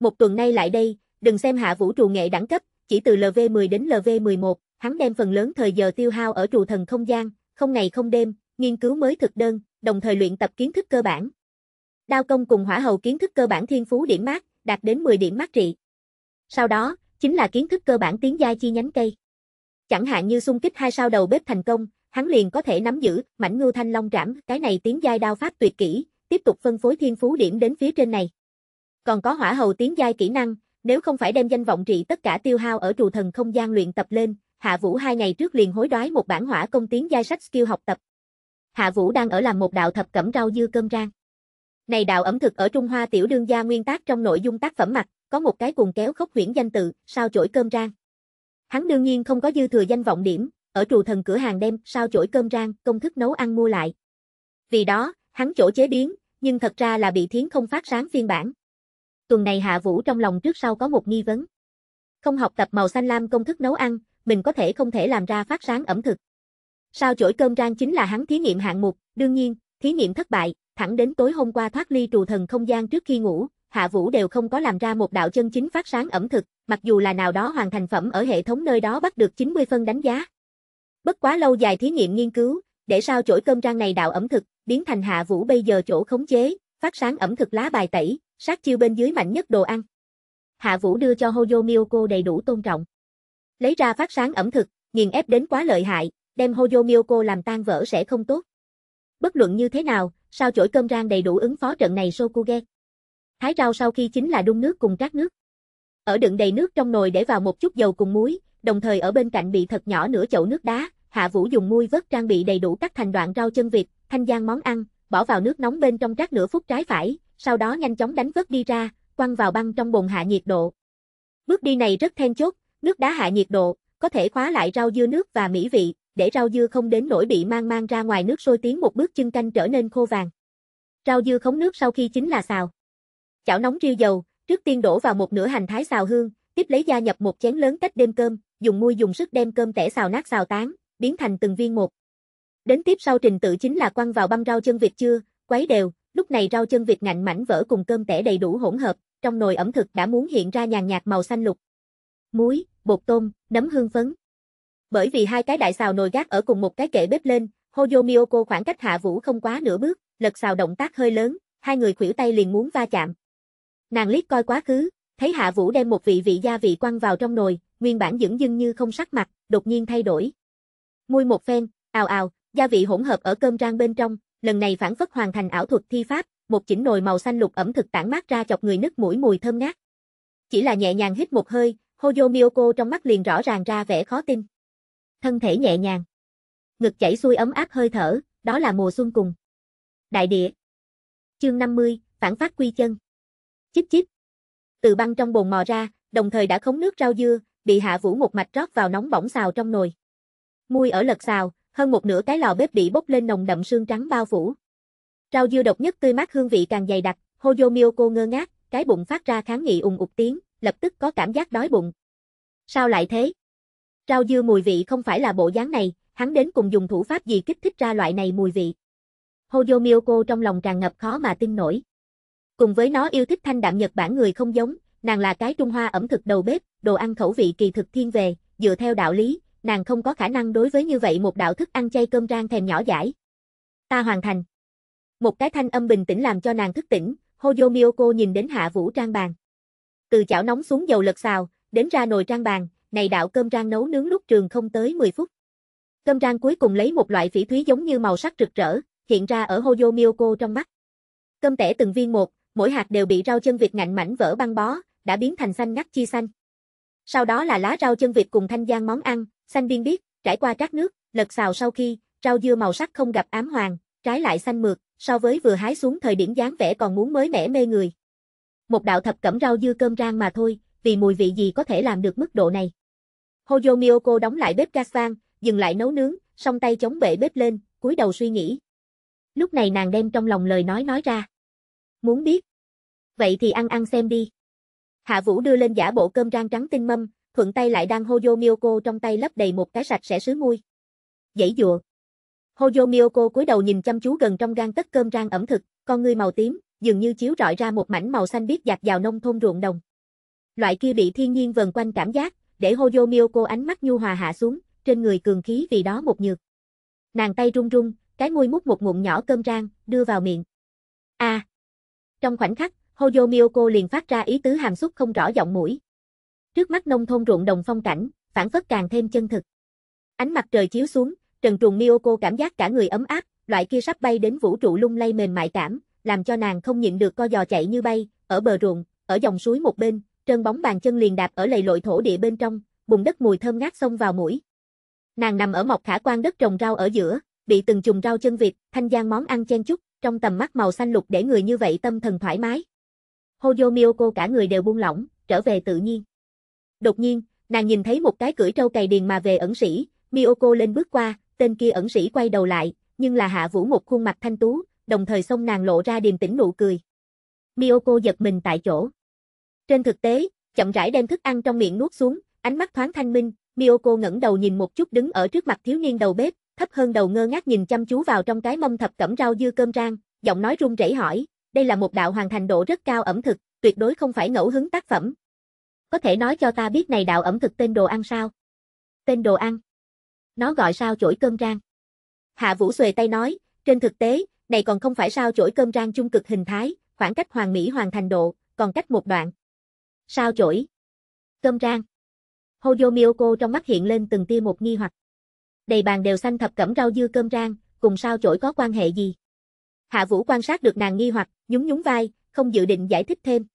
Speaker 1: Một tuần nay lại đây, đừng xem hạ vũ trù nghệ đẳng cấp, chỉ từ LV10 đến LV11, hắn đem phần lớn thời giờ tiêu hao ở trù thần không gian, không ngày không đêm, nghiên cứu mới thực đơn, đồng thời luyện tập kiến thức cơ bản. Đao công cùng hỏa hầu kiến thức cơ bản thiên phú điểm mát, đạt đến 10 điểm mát trị. Sau đó, chính là kiến thức cơ bản tiến giai chi nhánh cây. Chẳng hạn như xung kích hai sao đầu bếp thành công, hắn liền có thể nắm giữ mảnh ngưu thanh long trảm, cái này tiến giai đao pháp tuyệt kỹ, tiếp tục phân phối thiên phú điểm đến phía trên này. Còn có hỏa hầu tiến giai kỹ năng, nếu không phải đem danh vọng trị tất cả tiêu hao ở trù thần không gian luyện tập lên, Hạ Vũ hai ngày trước liền hối đoái một bản hỏa công tiến giai sách skill học tập. Hạ Vũ đang ở làm một đạo thập cẩm rau dưa cơm rang. Này đạo ẩm thực ở Trung Hoa tiểu đương gia nguyên tác trong nội dung tác phẩm mặt, có một cái cùng kéo khốc huyễn danh tự, sao chổi cơm rang. Hắn đương nhiên không có dư thừa danh vọng điểm, ở trù thần cửa hàng đem sao chổi cơm rang, công thức nấu ăn mua lại. Vì đó, hắn chỗ chế biến, nhưng thật ra là bị thiến không phát sáng phiên bản tuần này Hạ Vũ trong lòng trước sau có một nghi vấn. Không học tập màu xanh lam công thức nấu ăn, mình có thể không thể làm ra phát sáng ẩm thực. Sao chổi cơm rang chính là hắn thí nghiệm hạng mục, đương nhiên, thí nghiệm thất bại, thẳng đến tối hôm qua thoát ly trù thần không gian trước khi ngủ, Hạ Vũ đều không có làm ra một đạo chân chính phát sáng ẩm thực, mặc dù là nào đó hoàn thành phẩm ở hệ thống nơi đó bắt được 90 phân đánh giá. Bất quá lâu dài thí nghiệm nghiên cứu, để sao chổi cơm rang này đạo ẩm thực, biến thành Hạ Vũ bây giờ chỗ khống chế, phát sáng ẩm thực lá bài tẩy, sát chiêu bên dưới mạnh nhất đồ ăn. Hạ Vũ đưa cho Hoyo Miyoko đầy đủ tôn trọng. Lấy ra phát sáng ẩm thực, nghiền ép đến quá lợi hại, đem Hoyo Miyoko làm tan vỡ sẽ không tốt. Bất luận như thế nào, sao chổi cơm rang đầy đủ ứng phó trận này Sokuge. Thái rau sau khi chính là đun nước cùng trát nước. Ở đựng đầy nước trong nồi để vào một chút dầu cùng muối, đồng thời ở bên cạnh bị thật nhỏ nửa chậu nước đá, Hạ Vũ dùng muôi vớt trang bị đầy đủ cắt thành đoạn rau chân vịt, thanh gian món ăn, bỏ vào nước nóng bên trong trát nửa phút trái phải, sau đó nhanh chóng đánh vớt đi ra, quăng vào băng trong bồn hạ nhiệt độ. Bước đi này rất then chốt, nước đá hạ nhiệt độ, có thể khóa lại rau dưa nước và mỹ vị, để rau dưa không đến nỗi bị mang mang ra ngoài nước sôi tiến một bước chân canh trở nên khô vàng. Rau dưa khống nước sau khi chính là xào. Chảo nóng riêu dầu, trước tiên đổ vào một nửa hành thái xào hương, tiếp lấy gia nhập một chén lớn cách đêm cơm, dùng muôi dùng sức đem cơm tẻ xào nát xào tán, biến thành từng viên một. Đến tiếp sau trình tự chính là quăng vào băm rau chân vịt chưa, quấy đều, Lúc này rau chân vịt ngạnh mảnh vỡ cùng cơm tẻ đầy đủ hỗn hợp, trong nồi ẩm thực đã muốn hiện ra nhàn nhạt màu xanh lục. Muối, bột tôm, nấm hương phấn. Bởi vì hai cái đại xào nồi gác ở cùng một cái kệ bếp lên, Hojo Miyoko khoảng cách Hạ Vũ không quá nửa bước, lật xào động tác hơi lớn, hai người khuỷu tay liền muốn va chạm. Nàng liếc coi quá khứ, thấy Hạ Vũ đem một vị vị gia vị quăng vào trong nồi, nguyên bản dững dưng như không sắc mặt, đột nhiên thay đổi. Môi một phen, ào ào, gia vị hỗn hợp ở cơm rang bên trong, lần này phản phất hoàn thành ảo thuật thi pháp, một chỉnh nồi màu xanh lục ẩm thực tản mát ra chọc người nứt mũi mùi thơm ngát. Chỉ là nhẹ nhàng hít một hơi, Hoyo Miyoko trong mắt liền rõ ràng ra vẻ khó tin. Thân thể nhẹ nhàng, ngực chảy xuôi ấm áp hơi thở, đó là mùa xuân cùng. Đại địa. Chương 50, phản phát quy chân. Chíp chíp. Từ băng trong bồn mò ra, đồng thời đã khống nước rau dưa, bị Hạ Vũ một mạch rót vào nóng bỏng xào trong nồi. mùi ở lật xào, hơn một nửa cái lò bếp bị bốc lên nồng đậm sương trắng bao phủ. Rau dưa độc nhất tươi mát hương vị càng dày đặc, Hoyo cô ngơ ngác, cái bụng phát ra kháng nghị ùng ục tiếng, lập tức có cảm giác đói bụng. Sao lại thế? Rau dưa mùi vị không phải là bộ dáng này, hắn đến cùng dùng thủ pháp gì kích thích ra loại này mùi vị. Hoyo cô trong lòng tràn ngập khó mà tin nổi. Cùng với nó yêu thích thanh đạm Nhật Bản người không giống, nàng là cái Trung Hoa ẩm thực đầu bếp, đồ ăn khẩu vị kỳ thực thiên về, dựa theo đạo lý, nàng không có khả năng đối với như vậy một đạo thức ăn chay cơm rang thèm nhỏ giải. Ta hoàn thành. Một cái thanh âm bình tĩnh làm cho nàng thức tỉnh, Hojo Miyoko nhìn đến hạ vũ trang bàn. Từ chảo nóng xuống dầu lật xào, đến ra nồi trang bàn, này đạo cơm rang nấu nướng lúc trường không tới 10 phút. Cơm rang cuối cùng lấy một loại phỉ thúy giống như màu sắc rực rỡ, hiện ra ở Hojo Miyoko trong mắt. Cơm tẻ từng viên một, mỗi hạt đều bị rau chân vịt ngạnh mảnh vỡ băng bó, đã biến thành xanh ngắt chi xanh. Sau đó là lá rau chân vịt cùng thanh giang món ăn, Xanh biên biết, trải qua trát nước, lật xào sau khi, rau dưa màu sắc không gặp ám hoàng, trái lại xanh mượt, so với vừa hái xuống thời điểm dáng vẻ còn muốn mới mẻ mê người. Một đạo thập cẩm rau dưa cơm rang mà thôi, vì mùi vị gì có thể làm được mức độ này. Hoyo Miyoko đóng lại bếp gas vang, dừng lại nấu nướng, song tay chống bệ bếp lên, cúi đầu suy nghĩ. Lúc này nàng đem trong lòng lời nói nói ra. Muốn biết? Vậy thì ăn ăn xem đi. Hạ Vũ đưa lên giả bộ cơm rang trắng tinh mâm, thuận tay lại đang Hoyo Miyoko trong tay lấp đầy một cái sạch sẽ sứ muôi. Dãy dụa. Hoyo Miyoko cúi đầu nhìn chăm chú gần trong gan tất cơm rang ẩm thực, con ngươi màu tím, dường như chiếu rọi ra một mảnh màu xanh biếc dạt vào nông thôn ruộng đồng. Loại kia bị thiên nhiên vần quanh cảm giác, để Hoyo Miyoko ánh mắt nhu hòa hạ xuống, trên người cường khí vì đó một nhược. Nàng tay run run, cái môi mút một ngụm nhỏ cơm rang, đưa vào miệng. A. À. Trong khoảnh khắc, Hoyo Miyoko liền phát ra ý tứ hàm xúc không rõ giọng mũi, trước mắt nông thôn ruộng đồng phong cảnh, phản phất càng thêm chân thực. Ánh mặt trời chiếu xuống, Trần Trùng Miyoko cảm giác cả người ấm áp, loại kia sắp bay đến vũ trụ lung lay mềm mại cảm, làm cho nàng không nhịn được co giò chạy như bay, ở bờ ruộng, ở dòng suối một bên, trơn bóng bàn chân liền đạp ở lầy lội thổ địa bên trong, bùn đất mùi thơm ngát xông vào mũi. Nàng nằm ở mọc khả quan đất trồng rau ở giữa, bị từng chùm rau chân vịt, thanh giang món ăn chen chúc, trong tầm mắt màu xanh lục để người như vậy tâm thần thoải mái. Hojo Miyoko cả người đều buông lỏng, trở về tự nhiên. Đột nhiên, nàng nhìn thấy một cái cưỡi trâu cày điền mà về ẩn sĩ, Miyoko lên bước qua, tên kia ẩn sĩ quay đầu lại, nhưng là hạ vũ một khuôn mặt thanh tú, đồng thời xông nàng lộ ra điềm tĩnh nụ cười. Miyoko giật mình tại chỗ. Trên thực tế, chậm rãi đem thức ăn trong miệng nuốt xuống, ánh mắt thoáng thanh minh, Miyoko ngẩng đầu nhìn một chút đứng ở trước mặt thiếu niên đầu bếp, thấp hơn đầu ngơ ngác nhìn chăm chú vào trong cái mâm thập cẩm rau dưa cơm rang, giọng nói run rẩy hỏi, đây là một đạo hoàn thành độ rất cao ẩm thực, tuyệt đối không phải ngẫu hứng tác phẩm, có thể nói cho ta biết này đạo ẩm thực tên đồ ăn sao? Tên đồ ăn? Nó gọi sao chổi cơm rang? Hạ Vũ xuề tay nói, trên thực tế, này còn không phải sao chổi cơm rang chung cực hình thái, khoảng cách hoàng mỹ hoàn thành độ, còn cách một đoạn. Sao chổi? Cơm rang? Hojo Miyoko trong mắt hiện lên từng tia một nghi hoặc. Đầy bàn đều xanh thập cẩm rau dưa cơm rang, cùng sao chổi có quan hệ gì? Hạ Vũ quan sát được nàng nghi hoặc, nhún nhún vai, không dự định giải thích thêm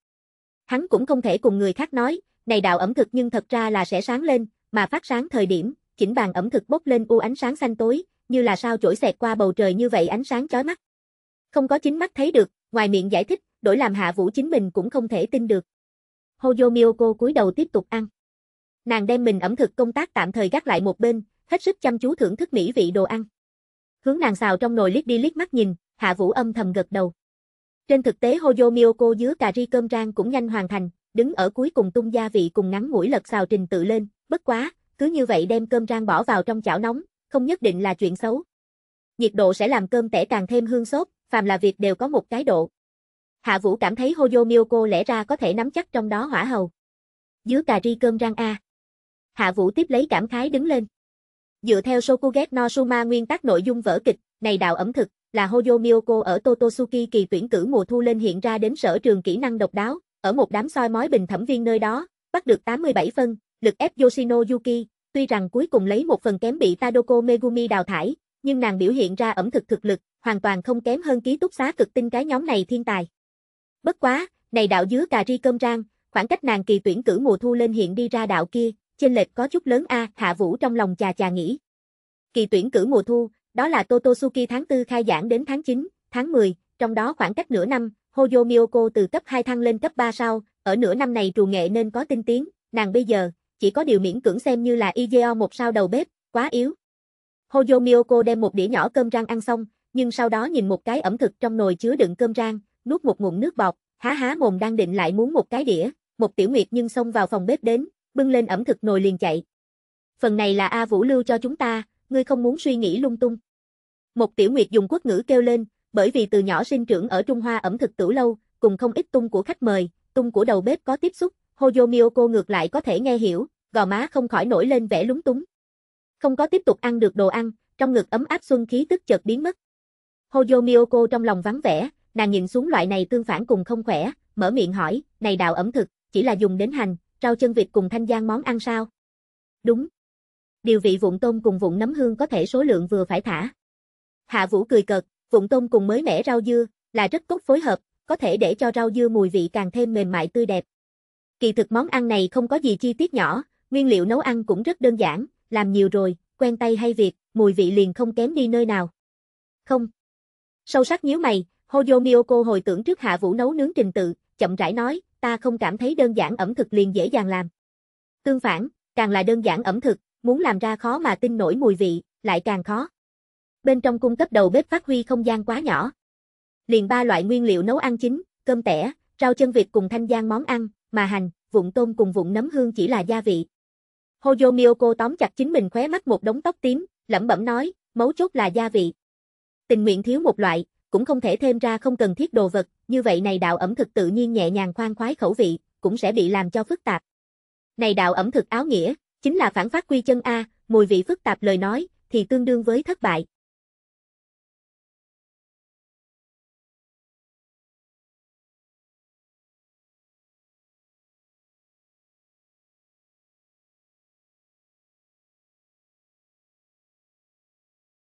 Speaker 1: hắn cũng không thể cùng người khác nói, này đạo ẩm thực nhưng thật ra là sẽ sáng lên, mà phát sáng thời điểm, chỉnh bàn ẩm thực bốc lên u ánh sáng xanh tối, như là sao chổi xẹt qua bầu trời như vậy ánh sáng chói mắt. Không có chính mắt thấy được, ngoài miệng giải thích, đổi làm Hạ Vũ chính mình cũng không thể tin được. Hojo Miyoko cúi đầu tiếp tục ăn. Nàng đem mình ẩm thực công tác tạm thời gác lại một bên, hết sức chăm chú thưởng thức mỹ vị đồ ăn. Hướng nàng xào trong nồi liếc đi liếc mắt nhìn, Hạ Vũ âm thầm gật đầu. Trên thực tế Hoyo Miyoko dứa cà ri cơm rang cũng nhanh hoàn thành, đứng ở cuối cùng tung gia vị cùng ngắn mũi lật xào trình tự lên, bất quá, cứ như vậy đem cơm rang bỏ vào trong chảo nóng, không nhất định là chuyện xấu. Nhiệt độ sẽ làm cơm tẻ càng thêm hương sốt, phàm là việc đều có một cái độ. Hạ Vũ cảm thấy Hoyo Miyoko lẽ ra có thể nắm chắc trong đó hỏa hầu. Dứa cà ri cơm rang A. Hạ Vũ tiếp lấy cảm khái đứng lên. Dựa theo Sokuget no Suma nguyên tắc nội dung vở kịch, này đạo ẩm thực, là Hoyo Miyoko ở Totosuki kỳ tuyển cử mùa thu lên hiện ra đến sở trường kỹ năng độc đáo, ở một đám soi mói bình thẩm viên nơi đó, bắt được 87 phân, lực ép Yoshino Yuki, tuy rằng cuối cùng lấy một phần kém bị Tadoko Megumi đào thải, nhưng nàng biểu hiện ra ẩm thực thực lực, hoàn toàn không kém hơn ký túc xá cực tinh cái nhóm này thiên tài. Bất quá, này đạo dứa cà ri cơm rang, khoảng cách nàng kỳ tuyển cử mùa thu lên hiện đi ra đạo kia, trên lệch có chút lớn a, Hạ Vũ trong lòng chà chà nghĩ. Kỳ tuyển cử mùa thu, đó là Totosuki tháng 4 khai giảng đến tháng 9, tháng 10, trong đó khoảng cách nửa năm, Hoyo Miyoko từ cấp 2 thăng lên cấp 3 sau, ở nửa năm này trù nghệ nên có tinh tiến, nàng bây giờ, chỉ có điều miễn cưỡng xem như là Igeo một sao đầu bếp, quá yếu. Hoyo Miyoko đem một đĩa nhỏ cơm rang ăn xong, nhưng sau đó nhìn một cái ẩm thực trong nồi chứa đựng cơm rang, nuốt một ngụm nước bọt, há há mồm đang định lại muốn một cái đĩa, một tiểu nguyệt nhưng xông vào phòng bếp đến, bưng lên ẩm thực nồi liền chạy. Phần này là A Vũ lưu cho chúng ta, ngươi không muốn suy nghĩ lung tung. Một tiểu nguyệt dùng quốc ngữ kêu lên, bởi vì từ nhỏ sinh trưởng ở Trung Hoa ẩm thực tửu lâu, cùng không ít tung của khách mời, tung của đầu bếp có tiếp xúc, Hojo Miyoko ngược lại có thể nghe hiểu, gò má không khỏi nổi lên vẻ lúng túng. Không có tiếp tục ăn được đồ ăn, trong ngực ấm áp xuân khí tức chợt biến mất. Hojo Miyoko trong lòng vắng vẻ, nàng nhìn xuống loại này tương phản cùng không khỏe, mở miệng hỏi, này đào ẩm thực, chỉ là dùng đến hành, rau chân vịt cùng thanh giang món ăn sao? Đúng, Điều vị vụn tôm cùng vụn nấm hương có thể số lượng vừa phải thả. Hạ Vũ cười cợt, vụn tôm cùng mới mẻ rau dưa là rất tốt phối hợp, có thể để cho rau dưa mùi vị càng thêm mềm mại tươi đẹp. Kỳ thực món ăn này không có gì chi tiết nhỏ, nguyên liệu nấu ăn cũng rất đơn giản, làm nhiều rồi, quen tay hay việc, mùi vị liền không kém đi nơi nào. Không. Sâu sắc nhíu mày, Hojo Miyoko hồi tưởng trước Hạ Vũ nấu nướng trình tự, chậm rãi nói, ta không cảm thấy đơn giản ẩm thực liền dễ dàng làm. Tương phản, càng là đơn giản ẩm thực, muốn làm ra khó mà tin nổi mùi vị, lại càng khó. Bên trong cung cấp đầu bếp phát huy không gian quá nhỏ. Liền ba loại nguyên liệu nấu ăn chính, cơm tẻ, rau chân vịt cùng thanh gian món ăn, mà hành, vụn tôm cùng vụn nấm hương chỉ là gia vị. Hojo Miyoko tóm chặt chính mình khóe mắt một đống tóc tím, lẩm bẩm nói, mấu chốt là gia vị. Tình nguyện thiếu một loại, cũng không thể thêm ra không cần thiết đồ vật, như vậy này đạo ẩm thực tự nhiên nhẹ nhàng khoan khoái khẩu vị, cũng sẽ bị làm cho phức tạp. Này đạo ẩm thực áo nghĩa, Chính là phản phát quy chân A, mùi vị phức tạp lời nói, thì tương đương với thất bại.